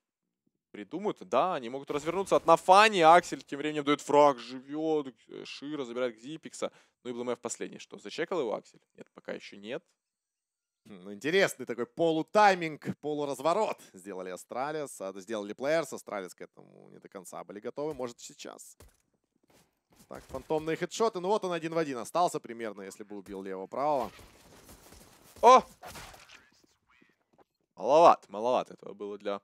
придумают. Да, они могут развернуться от Нафани. Аксель тем временем дает фраг, живет. Широ забирает Гзипикса. Ну и в последний. Что, зачекал его Аксель? Нет, пока еще нет. Хм, ну, интересный такой полутайминг, полуразворот сделали Астралис, а, сделали Плеерс, Астралис к этому не до конца были готовы, может сейчас. Так, фантомные хедшоты. Ну вот он один в один остался примерно, если бы убил лево-право. О! Маловат, маловат этого было для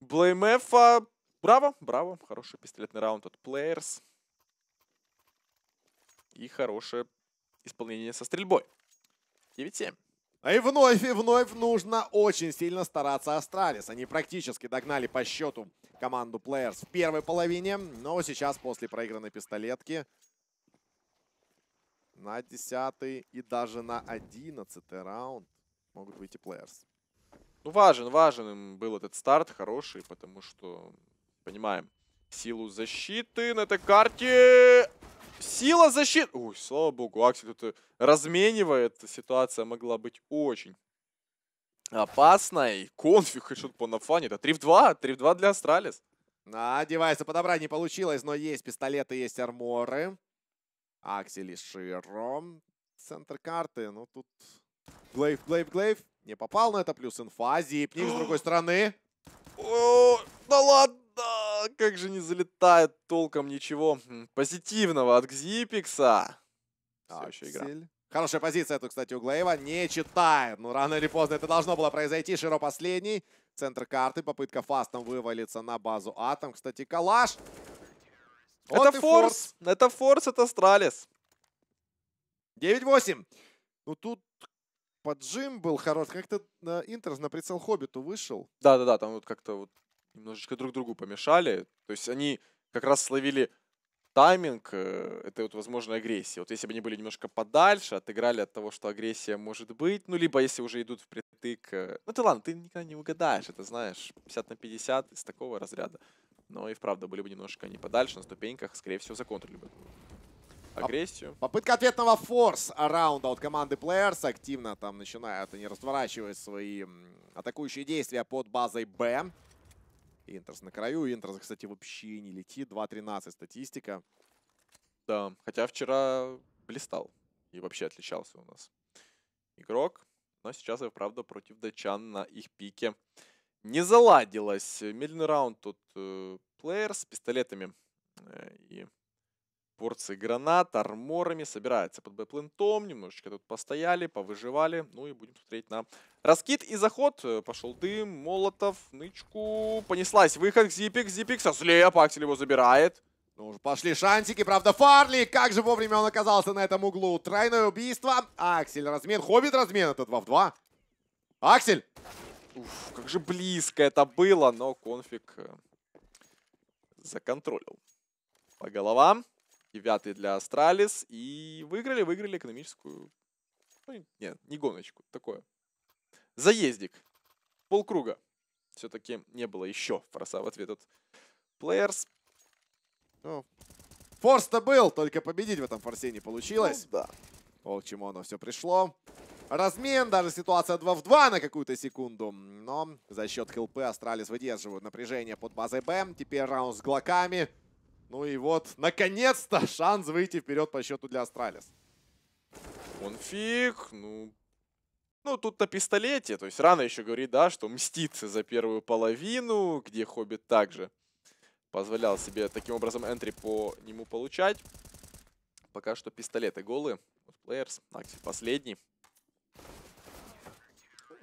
Блеймефа. Браво, браво. Хороший пистолетный раунд от Players. И хорошее исполнение со стрельбой. 9-7. А и вновь, и вновь нужно очень сильно стараться Астралис. Они практически догнали по счету команду Players в первой половине. Но сейчас после проигранной пистолетки на 10 и даже на 11 раунд могут выйти Players. Ну, важен, важен им был этот старт хороший, потому что, понимаем, силу защиты на этой карте. Сила защиты. Ой, слава богу, Аксель тут э, разменивает. Ситуация могла быть очень опасной. Конфиг хэдшот по нафане. Это а 3 в 2. 3 в 2 для Астралис. На, девайса подобрать не получилось, но есть пистолеты, есть арморы. Аксель и Широ. Центр карты. Ну, тут Глейв, Глейв, Глейв. Не попал, но это плюс инфа. Зипник с другой *gasps* стороны. О, да ладно! А как же не залетает толком ничего позитивного от Гзипикса. А, еще игра. Хорошая позиция тут, кстати, у Глаева. Не читает. Но ну, рано или поздно это должно было произойти. Широ последний. Центр карты. Попытка фастом вывалиться на базу Атом. Кстати, калаш. Вот это форс. форс. Это форс, это Стралис. 9-8. Ну, тут поджим был хорош. Как-то э, Интерс на прицел Хоббиту вышел. Да-да-да, там вот как-то вот немножечко друг другу помешали. То есть они как раз словили тайминг э, этой вот возможной агрессии. Вот если бы они были немножко подальше, отыграли от того, что агрессия может быть, ну, либо если уже идут впритык... Э, ну, ты ладно, ты никогда не угадаешь, это знаешь, 50 на 50 из такого разряда. Но и вправду были бы немножко не подальше, на ступеньках, скорее всего, законтрили бы а агрессию. Попытка ответного форс раунда от команды Players. Активно там начинают они разворачивают свои атакующие действия под базой Б. Интерс на краю. Интерс, кстати, вообще не летит. 2.13 статистика. Да, хотя вчера блистал и вообще отличался у нас игрок. Но сейчас и правда против датчан на их пике не заладилось. Медленный раунд тут э, плеер с пистолетами э, и порции гранат, арморами, собирается под бэплентом, немножечко тут постояли, повыживали, ну и будем смотреть на раскид и заход, э, пошел дым, молотов, нычку, понеслась, выход, зипик, зипик, со слепа, Аксель его забирает. Ну уже пошли шантики, правда, Фарли, как же вовремя он оказался на этом углу, тройное убийство, Аксель размен, Хоббит размен, это 2 в 2. Аксель! Уф, как же близко это было, но конфиг э, законтролил. По головам и пятый для Астралис. И выиграли, выиграли экономическую... Ну, нет, не гоночку, такое. Заездик. Полкруга. Все-таки не было еще форса в ответ от Players. Ну, форс-то был, только победить в этом форсе не получилось. Ну, да. О, к чему оно все пришло. Размен, даже ситуация 2 в 2 на какую-то секунду. Но за счет хилпы Астралис выдерживают напряжение под базой Б. Теперь раунд с глоками. Ну и вот, наконец-то, шанс выйти вперед по счету для Астралис. Он фиг, ну... Ну, тут на пистолете, то есть рано еще говорит, да, что мстится за первую половину, где Хоббит также позволял себе таким образом энтри по нему получать. Пока что пистолеты голы от Players, Аксель последний.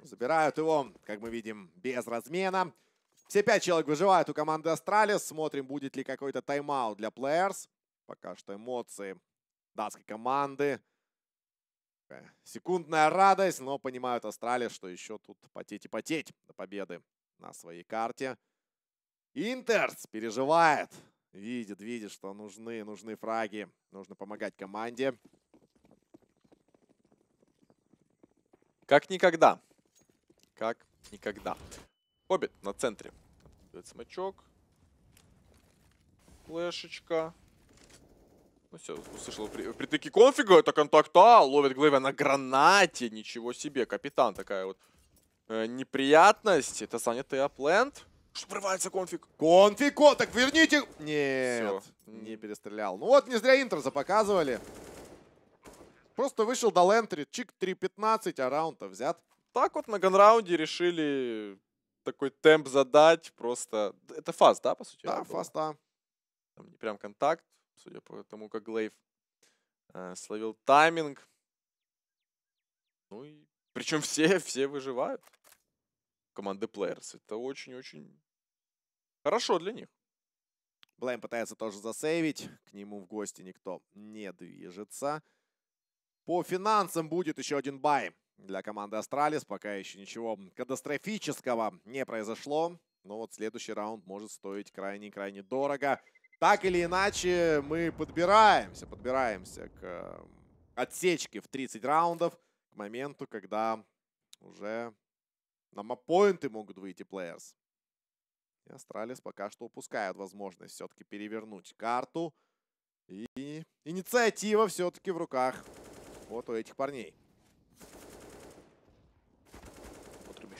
Забирают его, как мы видим, без размена. Все пять человек выживают у команды Астралис. Смотрим, будет ли какой-то тайм-аут для плеерс. Пока что эмоции датской команды. Э, секундная радость, но понимают Астралис, что еще тут потеть и потеть до победы на своей карте. Интерс переживает. Видит, видит, что нужны, нужны фраги. Нужно помогать команде. Как никогда. Как никогда. Хоббит на центре. Смачок. Флешечка. Ну все, услышал. При, притыки конфига, это контакта. Ловит Глэйва на гранате. Ничего себе. Капитан такая вот э, неприятность. Это занятый апленд. Что врывается конфиг? Конфиг, так верните! Нет, Всё. не перестрелял. Ну вот, не зря Интер запоказывали. Просто вышел до лентри, чик 3.15, а раунд-то взят. Так вот на ганраунде решили такой темп задать, просто... Это фаст, да, по сути? Да, фаст, да. Там не прям контакт, судя по тому, как Глейв э, словил тайминг. Ну и... Причем все, все выживают. Команды Players. Это очень-очень хорошо для них. Блейм пытается тоже засейвить. К нему в гости никто не движется. По финансам будет еще один бай для команды Астралис. Пока еще ничего катастрофического не произошло. Но вот следующий раунд может стоить крайне-крайне дорого. Так или иначе, мы подбираемся, подбираемся к эм, отсечке в 30 раундов. К моменту, когда уже на маппоинты могут выйти плеерс. И Астралис пока что упускает возможность все-таки перевернуть карту. И инициатива все-таки в руках вот у этих парней.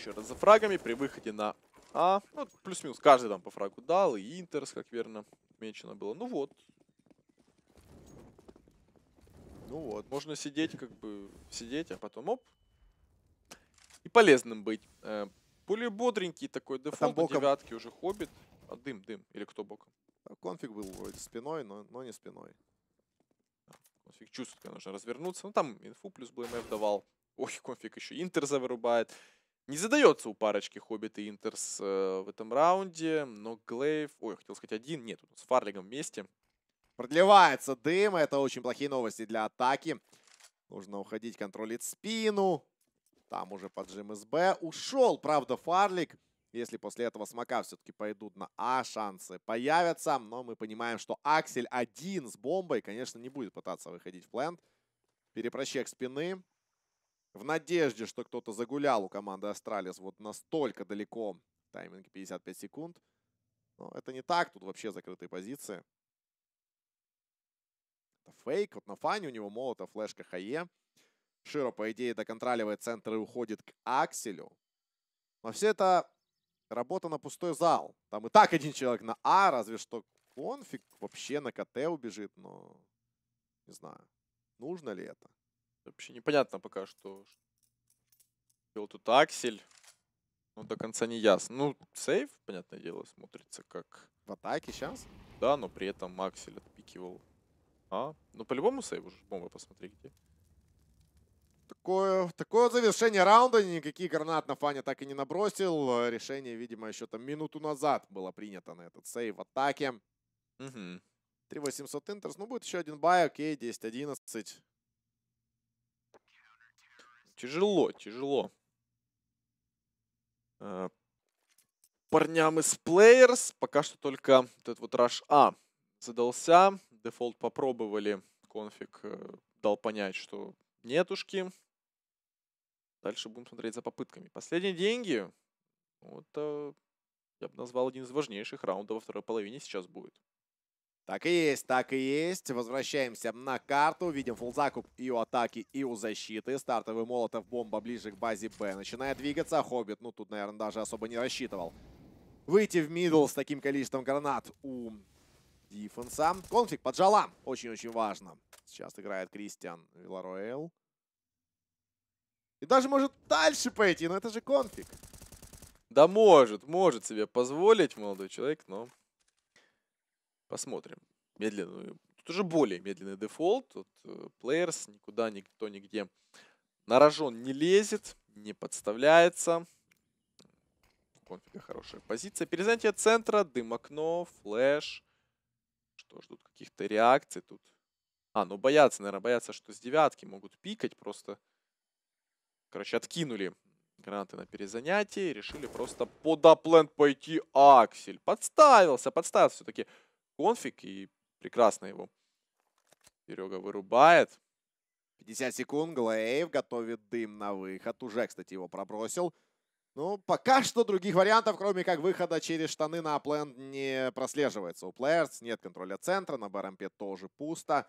еще раз за фрагами при выходе на А. Ну, плюс-минус каждый там по фрагу дал, и Интерс, как верно отмечено было. Ну вот. Ну вот, можно сидеть, как бы, сидеть, а потом оп. И полезным быть. Э, более бодренький такой а дефолт, а боком... девятки уже хоббит. А дым, дым, или кто боком? А конфиг был вроде спиной, но, но не спиной. А, конфиг чувствует, конечно, развернуться. Ну там инфу плюс БМФ давал. Ой, конфиг еще Интер вырубает не задается у парочки Хоббит и Интерс э, в этом раунде, но Глейв... Ой, хотел сказать один. Нет, с Фарлигом вместе. Продлевается дым, это очень плохие новости для атаки. Нужно уходить, контролить спину. Там уже поджим Б, Ушел, правда, Фарлик. Если после этого смока все-таки пойдут на А, шансы появятся. Но мы понимаем, что Аксель один с бомбой, конечно, не будет пытаться выходить в плент. Перепрощек спины в надежде, что кто-то загулял у команды Астралис вот настолько далеко. Тайминг 55 секунд. Но это не так, тут вообще закрытые позиции. Это фейк. Вот на фане у него молота, флешка Хае. Широ, по идее, доконтроливает центр и уходит к Акселю. Но все это работа на пустой зал. Там и так один человек на А, разве что конфиг вообще на КТ убежит, но не знаю, нужно ли это. Вообще непонятно пока что. Был тут аксель. но до конца не ясно. Ну, сейф, понятное дело, смотрится как... В атаке сейчас? Да, но при этом Аксель отпикивал. А? Ну, по-любому сейв уже. Бомба, посмотри, где. Такое, такое завершение раунда. Никакие гранат на Фаня так и не набросил. Решение, видимо, еще там минуту назад было принято на этот сейв в атаке. Угу. 3800 Интерс. Ну, будет еще один бай. Окей, 10-11. Тяжело, тяжело. Э, парням из Players пока что только этот вот Rush A задался. Дефолт попробовали. Конфиг э, дал понять, что нетушки. Дальше будем смотреть за попытками. Последние деньги. Вот ну, я бы назвал один из важнейших раундов во второй половине сейчас будет. Так и есть, так и есть. Возвращаемся на карту. Видим фулзакуп и у атаки, и у защиты. Стартовый молотов бомба ближе к базе Б. Начинает двигаться. Хоббит, ну тут, наверное, даже особо не рассчитывал. Выйти в мидл с таким количеством гранат у дифенса. Конфиг, поджала. Очень-очень важно. Сейчас играет Кристиан Вилароэл. И даже может дальше пойти, но это же конфиг. Да может, может себе позволить молодой человек, но Посмотрим. медленно. Тут уже более медленный дефолт. Тут э, Players никуда, никто, нигде на рожон не лезет, не подставляется. Конфига хорошая позиция. Перезанятие центра, дым окно, флэш. Что, ждут каких-то реакций тут? А, ну боятся, наверное, боятся, что с девятки могут пикать просто. Короче, откинули гранаты на перезанятии. Решили просто по даплент пойти Аксель. Подставился, подставился все-таки конфиг, и прекрасно его Серега вырубает. 50 секунд, Глейв готовит дым на выход. Уже, кстати, его пробросил. Ну, пока что других вариантов, кроме как выхода через штаны на апленд, не прослеживается. У Плеерс нет контроля центра, на БРМП тоже пусто.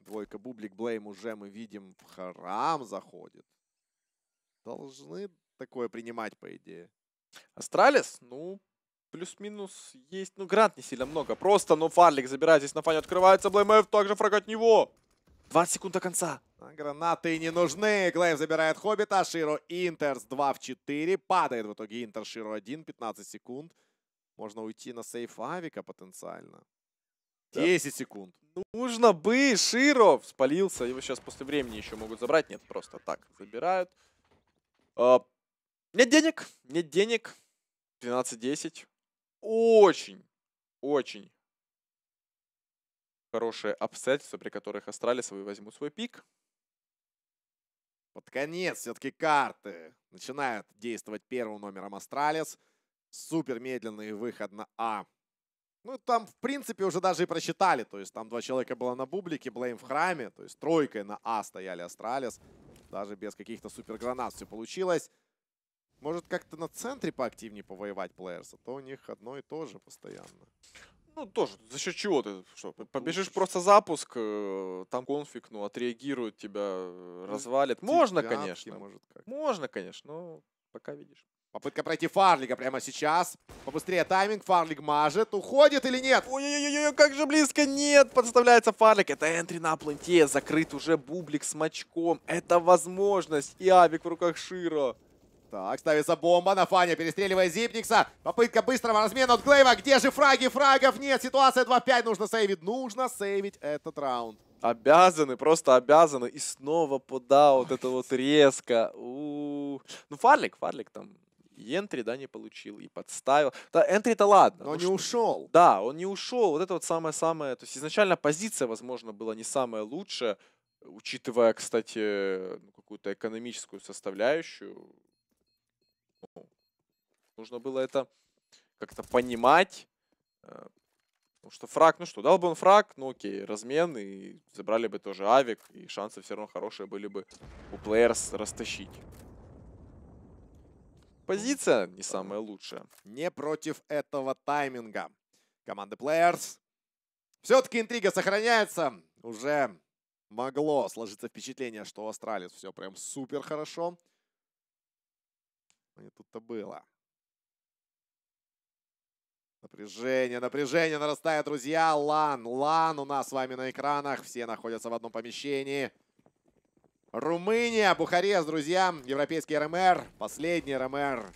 Двойка Бублик Блейм уже мы видим в храм заходит. Должны такое принимать, по идее. Астралис? Ну, плюс-минус есть. Ну, грант не сильно много. Просто, но ну, Фарлик забирает здесь на фане. Открывается Блэймэв, также фраг от него. 20 секунд до конца. А, гранаты не нужны. Глейв забирает Хоббита. Широ Интерс 2 в 4. Падает в итоге Интер Широ 1. 15 секунд. Можно уйти на сейф Авика потенциально. 10 секунд. Нужно бы, широ спалился. Его сейчас после времени еще могут забрать. Нет, просто так забирают. А, нет денег, нет денег. 12-10 очень, очень хорошие обстоятельства, при которых Астралисовы возьмут свой пик. Под конец все-таки карты начинают действовать первым номером Астралис. Супер медленный выход на А. Ну, там, в принципе, уже даже и просчитали. То есть там два человека было на бублике, Блейм в храме. То есть тройкой на А стояли Астралис. Даже без каких-то супер гранат все получилось. Может, как-то на центре поактивнее повоевать плеерс, то у них одно и то же постоянно. Ну, тоже, за счет чего ты? Что, ну, побежишь Лучше. просто запуск, э, там конфиг, ну, отреагирует тебя, э, ну, развалит. Можно, Девятки, конечно. Может, как. можно, конечно, но пока видишь. Попытка пройти Фарлига прямо сейчас. Побыстрее тайминг. Фарлиг мажет. Уходит или нет? Ой-ой-ой, как же близко. Нет, подставляется Фарлиг. Это энтри на планте. Закрыт уже Бублик с мачком. Это возможность. И Авик в руках Широ. Так, ставится бомба на Фаня, перестреливая Зипникса. Попытка быстрого размена от Глейва. Где же фраги? Фрагов нет. Ситуация 2-5. Нужно сейвить. Нужно сейвить этот раунд. Обязаны, просто обязаны. И снова вот Это вот резко. У -у -у. Ну, Фарлик, Фарлик там энтри, да, не получил и подставил. Да, энтри-то ладно. Но ну, не что... ушел. Да, он не ушел. Вот это вот самое-самое. То есть изначально позиция, возможно, была не самая лучшая, учитывая, кстати, ну, какую-то экономическую составляющую. Нужно было это как-то понимать. Э, потому что фраг, ну что, дал бы он фраг, ну окей, размен, и забрали бы тоже авик, и шансы все равно хорошие были бы у плеерс растащить. Позиция не самая лучшая. Не против этого тайминга. Команды плеерс. Все-таки интрига сохраняется. Уже могло сложиться впечатление, что у Астралис все прям супер хорошо. Но не тут-то было. Напряжение, напряжение нарастает, друзья. Лан, Лан у нас с вами на экранах. Все находятся в одном помещении. Румыния, Бухарест, друзья. Европейский РМР. Последний РМР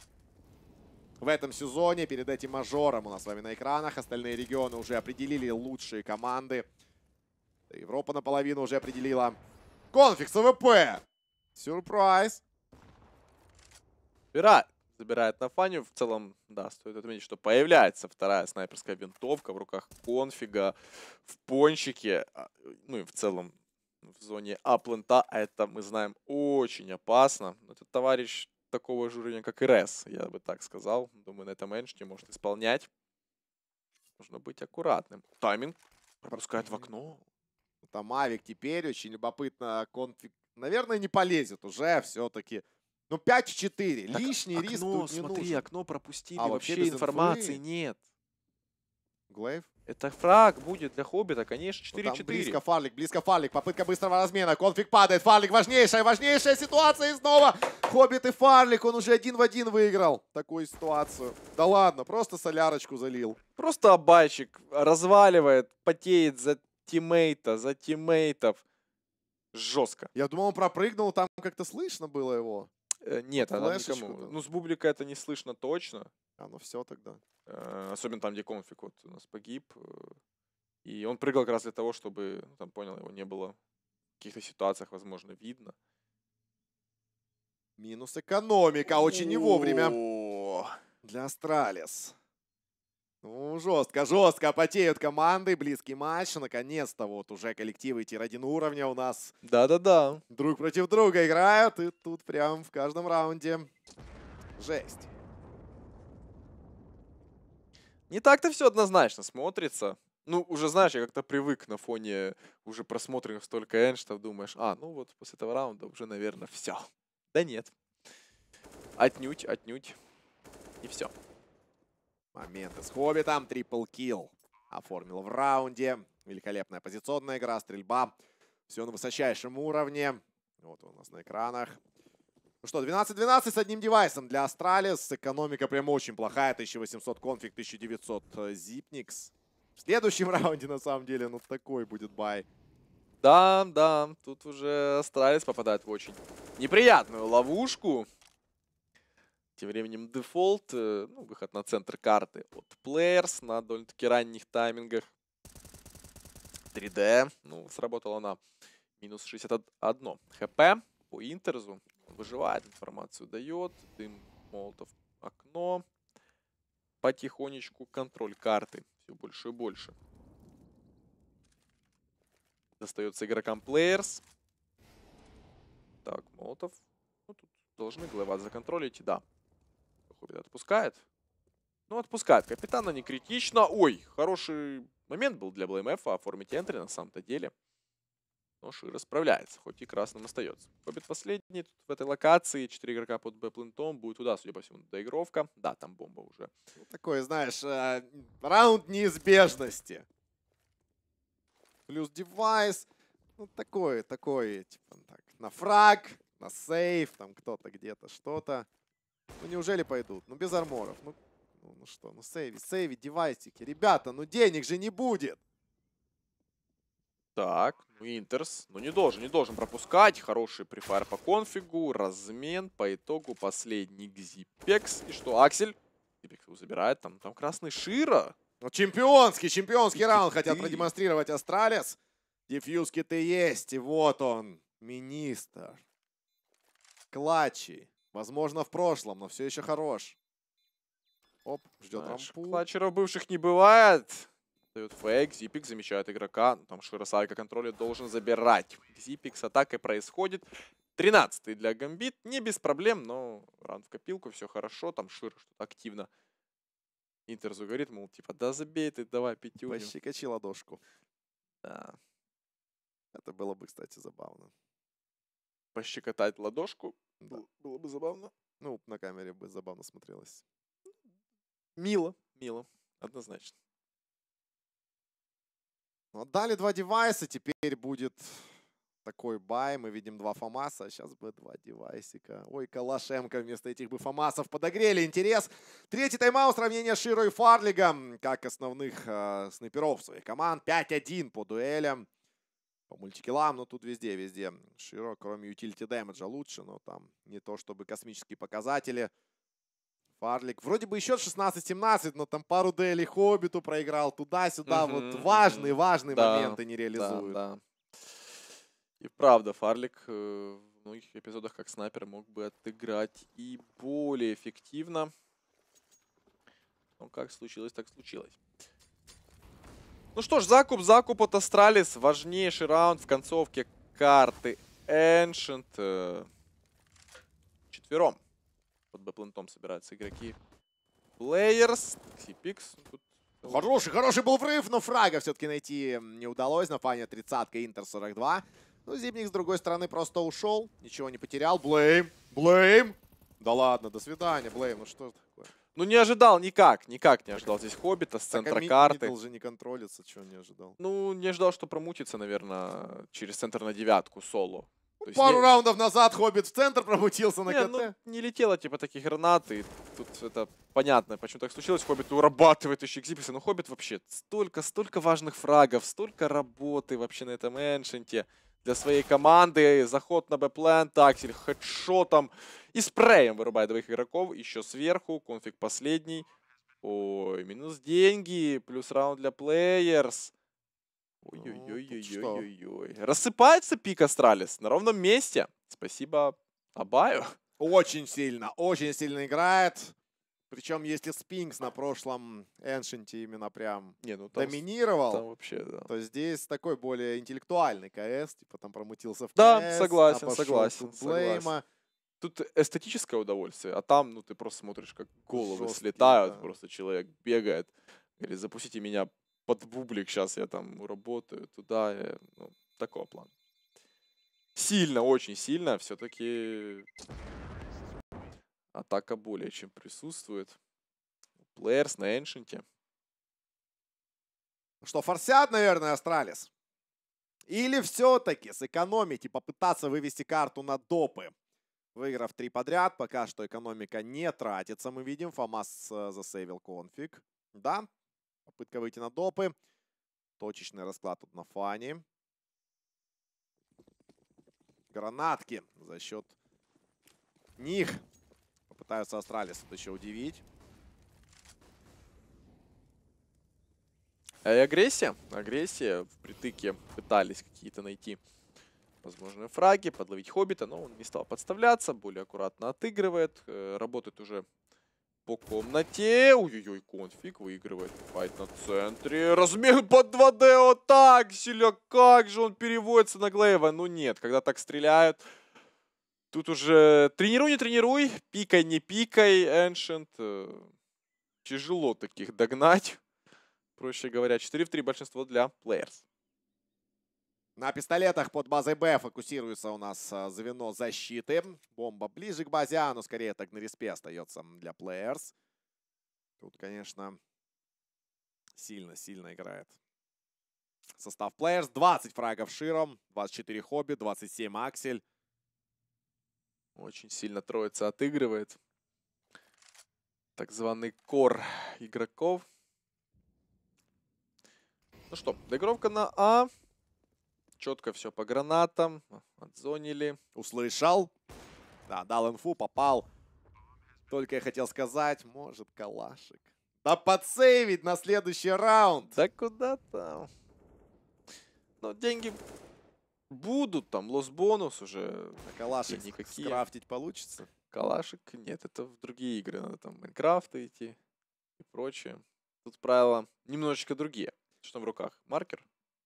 в этом сезоне. Перед этим мажором у нас с вами на экранах. Остальные регионы уже определили лучшие команды. Европа наполовину уже определила. Конфикс АВП! Сюрприз! Пират! забирает на фане. В целом, да, стоит отметить, что появляется вторая снайперская винтовка в руках конфига, в пончике, а, ну и в целом в зоне аплента, а это, мы знаем, очень опасно. Этот товарищ такого же уровня, как и Рес, я бы так сказал. Думаю, на этом не может исполнять. Нужно быть аккуратным. Тайминг пропускает в окно. Там Авик теперь очень любопытно. Конфиг, наверное, не полезет уже все-таки. Ну, 5-4. Так Лишний окно, риск тут не смотри, нужен. окно пропустили. А, вообще, вообще информации инфы. нет. Глейв? Это фраг будет для Хоббита, конечно, 4-4. Ну, близко Фарлик, близко Фарлик, попытка быстрого размена, конфиг падает, Фарлик важнейшая, важнейшая ситуация и снова Хоббит и Фарлик, он уже один в один выиграл такую ситуацию. Да ладно, просто солярочку залил. Просто обайчик разваливает, потеет за тиммейта, за тиммейтов. Жестко. Я думал, он пропрыгнул, там как-то слышно было его. Э, нет, она никому. Ну, с бублика это не слышно точно. А, ну все тогда. Э, особенно там, где конфиг вот у нас погиб. Э, и он прыгал как раз для того, чтобы, ну, там, понял, его не было в каких-то ситуациях, возможно, видно. Минус экономика, а очень не вовремя. Для Астралис. Ну, жестко, жестко потеют команды, близкий матч, наконец-то вот уже коллективы тир один уровня у нас. Да-да-да. Друг против друга играют, и тут прям в каждом раунде жесть. Не так-то все однозначно смотрится. Ну, уже, знаешь, я как-то привык на фоне уже просмотренных столько энштов, думаешь, а, ну вот после этого раунда уже, наверное, все. Да нет. Отнюдь, отнюдь. И все. Моменты с Хоббитом. Трипл килл оформил в раунде. Великолепная позиционная игра, стрельба. Все на высочайшем уровне. Вот у нас на экранах. Ну что, 12-12 с одним девайсом для Астралис. Экономика прям очень плохая. 1800 конфиг, 1900 э, зипникс. В следующем *laughs* раунде, на самом деле, ну такой будет бай. Да, да, тут уже Астралис попадает в очень неприятную ловушку. Тем временем дефолт, э, ну, выход на центр карты от Players на довольно-таки ранних таймингах. 3D, ну, сработала она. Минус 61 хп по Интерзу. Выживает, информацию дает. Дым, молотов, окно. Потихонечку контроль карты. Все больше и больше. Достается игрокам Players. Так, молотов. Ну, тут должны глава законтролить, да. Хоббит отпускает. Ну, отпускает капитана, не критично. Ой, хороший момент был для БЛМФ оформить энтри на самом-то деле. Но Шира расправляется, хоть и красным остается. Хоббит последний тут в этой локации. Четыре игрока под б Будет туда, судя по всему, доигровка. Да, там бомба уже. Ну, такой, знаешь, э, раунд неизбежности. Плюс девайс. Ну, такое, такое, типа, так, на фраг, на сейф, там кто-то где-то что-то. Ну неужели пойдут? Ну без арморов. Ну, ну, ну что, ну сейви, сейви, девайсики. Ребята, ну денег же не будет. Так, ну Интерс, ну не должен, не должен пропускать. Хороший префайр по конфигу, размен, по итогу последний Гзипекс. И что, Аксель? Гзипекс его забирает, там, там красный Шира. Ну чемпионский, чемпионский раунд ты. хотят продемонстрировать Астралис. Дефьюз ты есть, и вот он, министр. Клачи. Возможно, в прошлом, но все еще хорош. Оп, ждет Знаешь, рампу. Клатчеров бывших не бывает. Дает фейк, Зипик замечает игрока. Ну, там Широсайка контролит должен забирать. Зипик с атакой происходит. 13 для Гамбит. Не без проблем, но ран в копилку, все хорошо. Там Шир что-то активно. Интерзу говорит, мол, типа, да забей ты, давай пятюню. Пощекочи ладошку. Да. Это было бы, кстати, забавно. Пощекотать ладошку да. Было бы забавно. Ну, на камере бы забавно смотрелось. Мило, мило, однозначно. Ну, отдали два девайса, теперь будет такой бай. Мы видим два Фомаса, а сейчас бы два девайсика. Ой, Калашенко вместо этих бы Фомасов подогрели интерес. Третий тайм-аут, сравнение Широ и Фарлигом, как основных э, снайперов своих команд. 5-1 по дуэлям по мультикилам, но тут везде-везде Широ, кроме utility дэмэджа, лучше, но там не то чтобы космические показатели. Фарлик. Вроде бы еще 16-17, но там пару Дели Хоббиту проиграл туда-сюда. Mm-hmm. Вот важные, важные да, моменты не реализуют. Да, да. И правда, Фарлик э, в многих эпизодах как снайпер мог бы отыграть и более эффективно. Но как случилось, так случилось. Ну что ж, закуп, закуп от Астралис. Важнейший раунд в концовке карты Ancient. Э, четвером. Под Бэплентом собираются игроки. Players, Типикс. Ну, тут Хороший, хороший был врыв, но фрага все-таки найти не удалось. На фане 30-ка, Интер 42. Ну, Зимник, с другой стороны, просто ушел. Ничего не потерял. Блейм, Блейм. Да ладно, до свидания, Блейм. Ну что ж. Ну, не ожидал никак, никак не ожидал. Здесь Хоббита с центра так, а карты. Мидл же не контролится, чего не ожидал. Ну, не ожидал, что промутится, наверное, через центр на девятку соло. Ну, пару не... раундов назад Хоббит в центр промутился на не, КТ. Ну, не летело, типа, таких гранат, тут это понятно, почему так случилось. Хоббит урабатывает еще Экзибиса, но ну, Хоббит вообще столько, столько важных фрагов, столько работы вообще на этом эншенте для своєї команди. Заход на Б-плен, таксель хедшотом и спреем вырубает двоих игроков. Еще сверху, конфиг последний. Ой, минус деньги, плюс раунд для плеерс. Ну, Ой-ой-ой-ой-ой-ой. Рассыпается пик Астралис на ровном месте. Спасибо Абаю. Очень сильно, очень сильно играет. Причем, если Спинкс на прошлом Эншенте именно прям Не, ну, там, доминировал, там вообще, да. то здесь такой более интеллектуальный КС, типа там промутился в да, согласен, а согласен, блейма. согласен. Тут эстетическое удовольствие, а там, ну, ты просто смотришь, как головы Жесткие, слетают, да. просто человек бегает, или запустите меня под бублик, сейчас я там работаю, туда, я, ну, такого плана. Сильно, очень сильно все-таки атака более чем присутствует. Плеерс на Эншенте. Ну что, форсят, наверное, Астралис? Или все-таки сэкономить и попытаться вывести карту на допы? Выиграв три подряд, пока что экономика не тратится. Мы видим, Фомас э, засейвил конфиг. Да, попытка выйти на допы. Точечный расклад тут на фане. Гранатки за счет них Пытаются Астралис еще удивить. Э, и агрессия. Агрессия. В притыке пытались какие-то найти возможные фраги, подловить Хоббита, но он не стал подставляться, более аккуратно отыгрывает, э, работает уже по комнате. Ой-ой-ой, конфиг выигрывает файт на центре. Размер под 2D, вот так, Селя, как же он переводится на Глейва. Ну нет, когда так стреляют, Тут уже тренируй, не тренируй, пикай, не пикай, Ancient. Э, тяжело таких догнать. Проще говоря, 4 в 3 большинство для плеерс. На пистолетах под базой Б фокусируется у нас э, звено защиты. Бомба ближе к базе А, но скорее так на респе остается для плеерс. Тут, конечно, сильно-сильно играет состав плеерс. 20 фрагов Широм, 24 Хобби, 27 Аксель. Очень сильно троица отыгрывает. Так званый кор игроков. Ну что, доигровка на А. Четко все по гранатам. Отзонили. Услышал. Да, дал инфу, попал. Только я хотел сказать, может, калашик. Да подсейвить на следующий раунд. Да куда там? Ну, деньги Будут там лос-бонус уже. А калашик никакие. скрафтить получится? Калашик? Нет, это в другие игры. Надо там Майнкрафта идти и прочее. Тут правила немножечко другие. Что в руках? Маркер?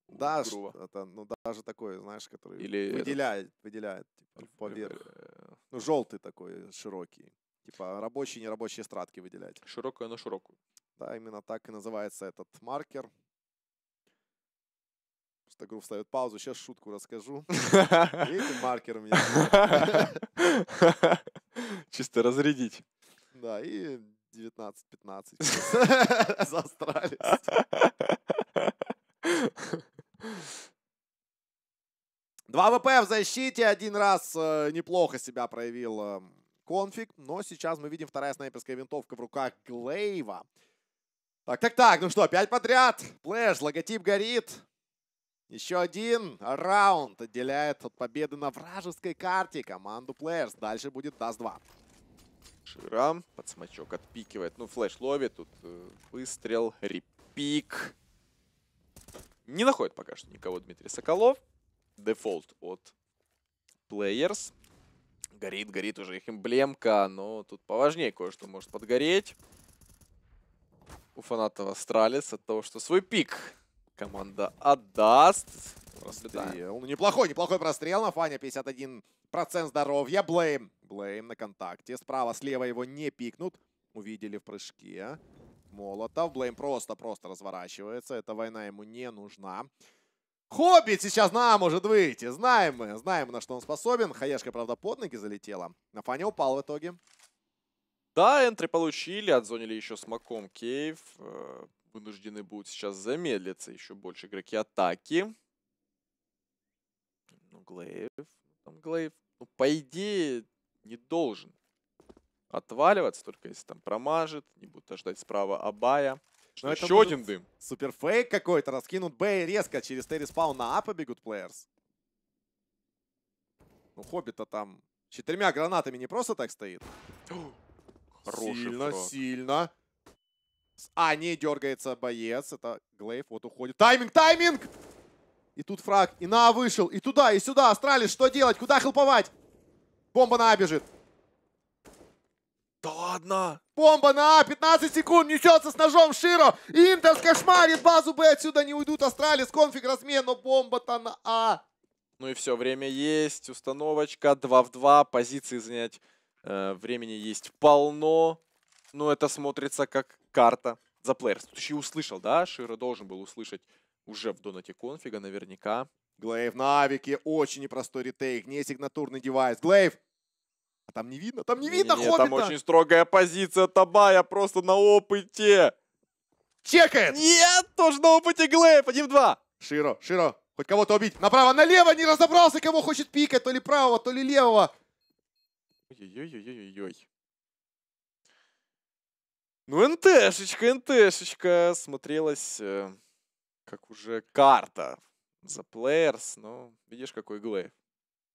Да, это, ну даже такой, знаешь, который Или выделяет, этот... выделяет типа, э, поверх. Э, ну, желтый такой, широкий. Типа рабочие и нерабочие стратки выделять. Широкое на широкую. Да, именно так и называется этот маркер так грубо ставит паузу, сейчас шутку расскажу. *laughs* Видите, маркер меня. *laughs* Чисто разрядить. Да, и 19-15 *laughs* застрались. Два ВП в защите. Один раз э, неплохо себя проявил эм, конфиг. Но сейчас мы видим вторая снайперская винтовка в руках Глейва. Так, так, так. Ну что, опять подряд. Плэш, логотип горит. Еще один раунд отделяет от победы на вражеской карте команду Players. Дальше будет ДАС-2. Ширам под смачок отпикивает. Ну, флеш ловит. Тут э, выстрел, репик. Не находит пока что никого Дмитрий Соколов. Дефолт от Players. Горит, горит уже их эмблемка, но тут поважнее кое-что может подгореть. У фанатов Астралис от того, что свой пик команда отдаст. Прострел. Ну, неплохой, неплохой прострел на Фаня. 51% здоровья. Блейм. Блейм на контакте. Справа, слева его не пикнут. Увидели в прыжке. Молотов. Блейм просто-просто разворачивается. Эта война ему не нужна. Хоббит сейчас нам может выйти. Знаем мы, знаем, на что он способен. Хаяшка, правда, под ноги залетела. На фане упал в итоге. Да, энтри получили, отзонили еще с маком Кейв. Э, вынуждены будут сейчас замедлиться еще больше игроки атаки. Ну, Глейв. Там Глейв. Ну, по идее, не должен отваливаться, только если там промажет. Не будут ждать справа Абая. Но еще один дым. Суперфейк какой-то. Раскинут Б резко через Терриспаун на А побегут плеерс. Ну, Хоббита там четырьмя гранатами не просто так стоит. Хороший сильно, фраг. сильно с Ани. Дергается боец. Это Глейв. Вот уходит. Тайминг, тайминг! И тут фраг. И на вышел. И туда, и сюда. Астралис, что делать? Куда хелповать? Бомба на бежит. Да ладно! Бомба на 15 секунд, несется с ножом Широ. Интер кошмарит базу Б, отсюда не уйдут Астралис, конфиг размен, но бомба-то на А. Ну и все, время есть, установочка 2 в 2, позиции занять э, времени есть полно. Но ну, это смотрится как карта за плеерс. Тут еще и услышал, да? Широ должен был услышать уже в донате конфига наверняка. Глейв Навики Очень непростой ретейк. Не сигнатурный девайс. Глейв! А там не видно? Там не, не видно не, Там очень строгая позиция Табая просто на опыте. Чекает! Нет! Тоже на опыте Глейв. 1 два. Широ, Широ. Хоть кого-то убить. Направо, налево. Не разобрался, кого хочет пикать. То ли правого, то ли левого. Ой-ой-ой-ой-ой. Ну, НТшечка, НТшечка смотрелась э, как уже карта за плеерс, но ну, видишь, какой глейв.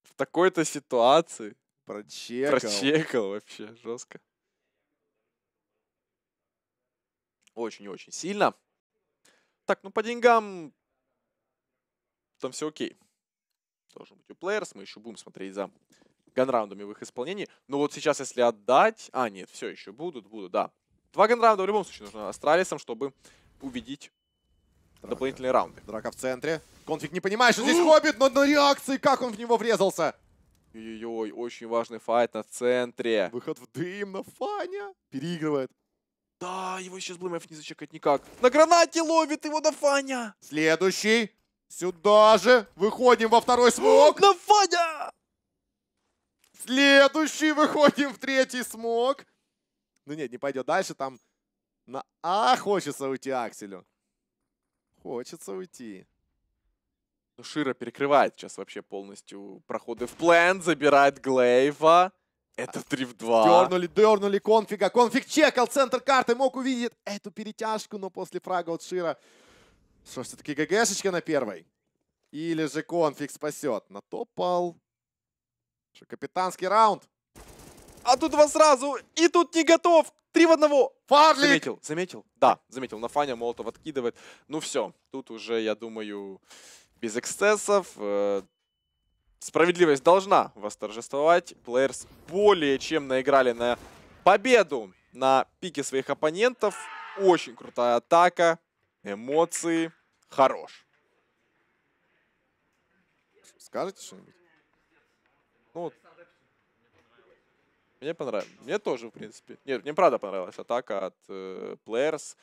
В такой-то ситуации прочекал. прочекал вообще жестко. Очень-очень сильно. Так, ну по деньгам там все окей. Должен быть у плеерс, мы еще будем смотреть за ганраундами в их исполнении. Но вот сейчас, если отдать... А, нет, все еще будут, будут, да. Два генраунда в любом случае нужно астралисам, чтобы увидеть Драка. дополнительные раунды. Драка в центре. Конфиг не понимает, что здесь хоббит, но на реакции как он в него врезался. Ой-ой-ой, очень важный файт на центре. Выход в дым на Фаня. Переигрывает. Да, его сейчас Блэмэф не зачекать никак. На гранате ловит его на Фаня. Следующий. Сюда же. Выходим во второй смог. на Фаня! Следующий. Выходим в третий смог. Ну нет, не пойдет дальше. Там на А хочется уйти Акселю. Хочется уйти. Ну, Шира перекрывает сейчас вообще полностью проходы в плен, забирает Глейва. Это 3 а, в 2. Дернули, дернули конфига. Конфиг чекал центр карты, мог увидеть эту перетяжку, но после фрага от Шира... Что, все-таки ГГшечка на первой? Или же конфиг спасет? Натопал. Что, капитанский раунд? а тут два сразу, и тут не готов. Три в одного. Фарлик! Заметил, заметил? Да, заметил. На Фаня Молотов откидывает. Ну все, тут уже, я думаю, без эксцессов. Э, справедливость должна восторжествовать. Плеерс более чем наиграли на победу на пике своих оппонентов. Очень крутая атака, эмоции, хорош. Скажете что-нибудь? Мне понравилось. Мне тоже, в принципе. Нет, мне правда понравилась атака от э, Players.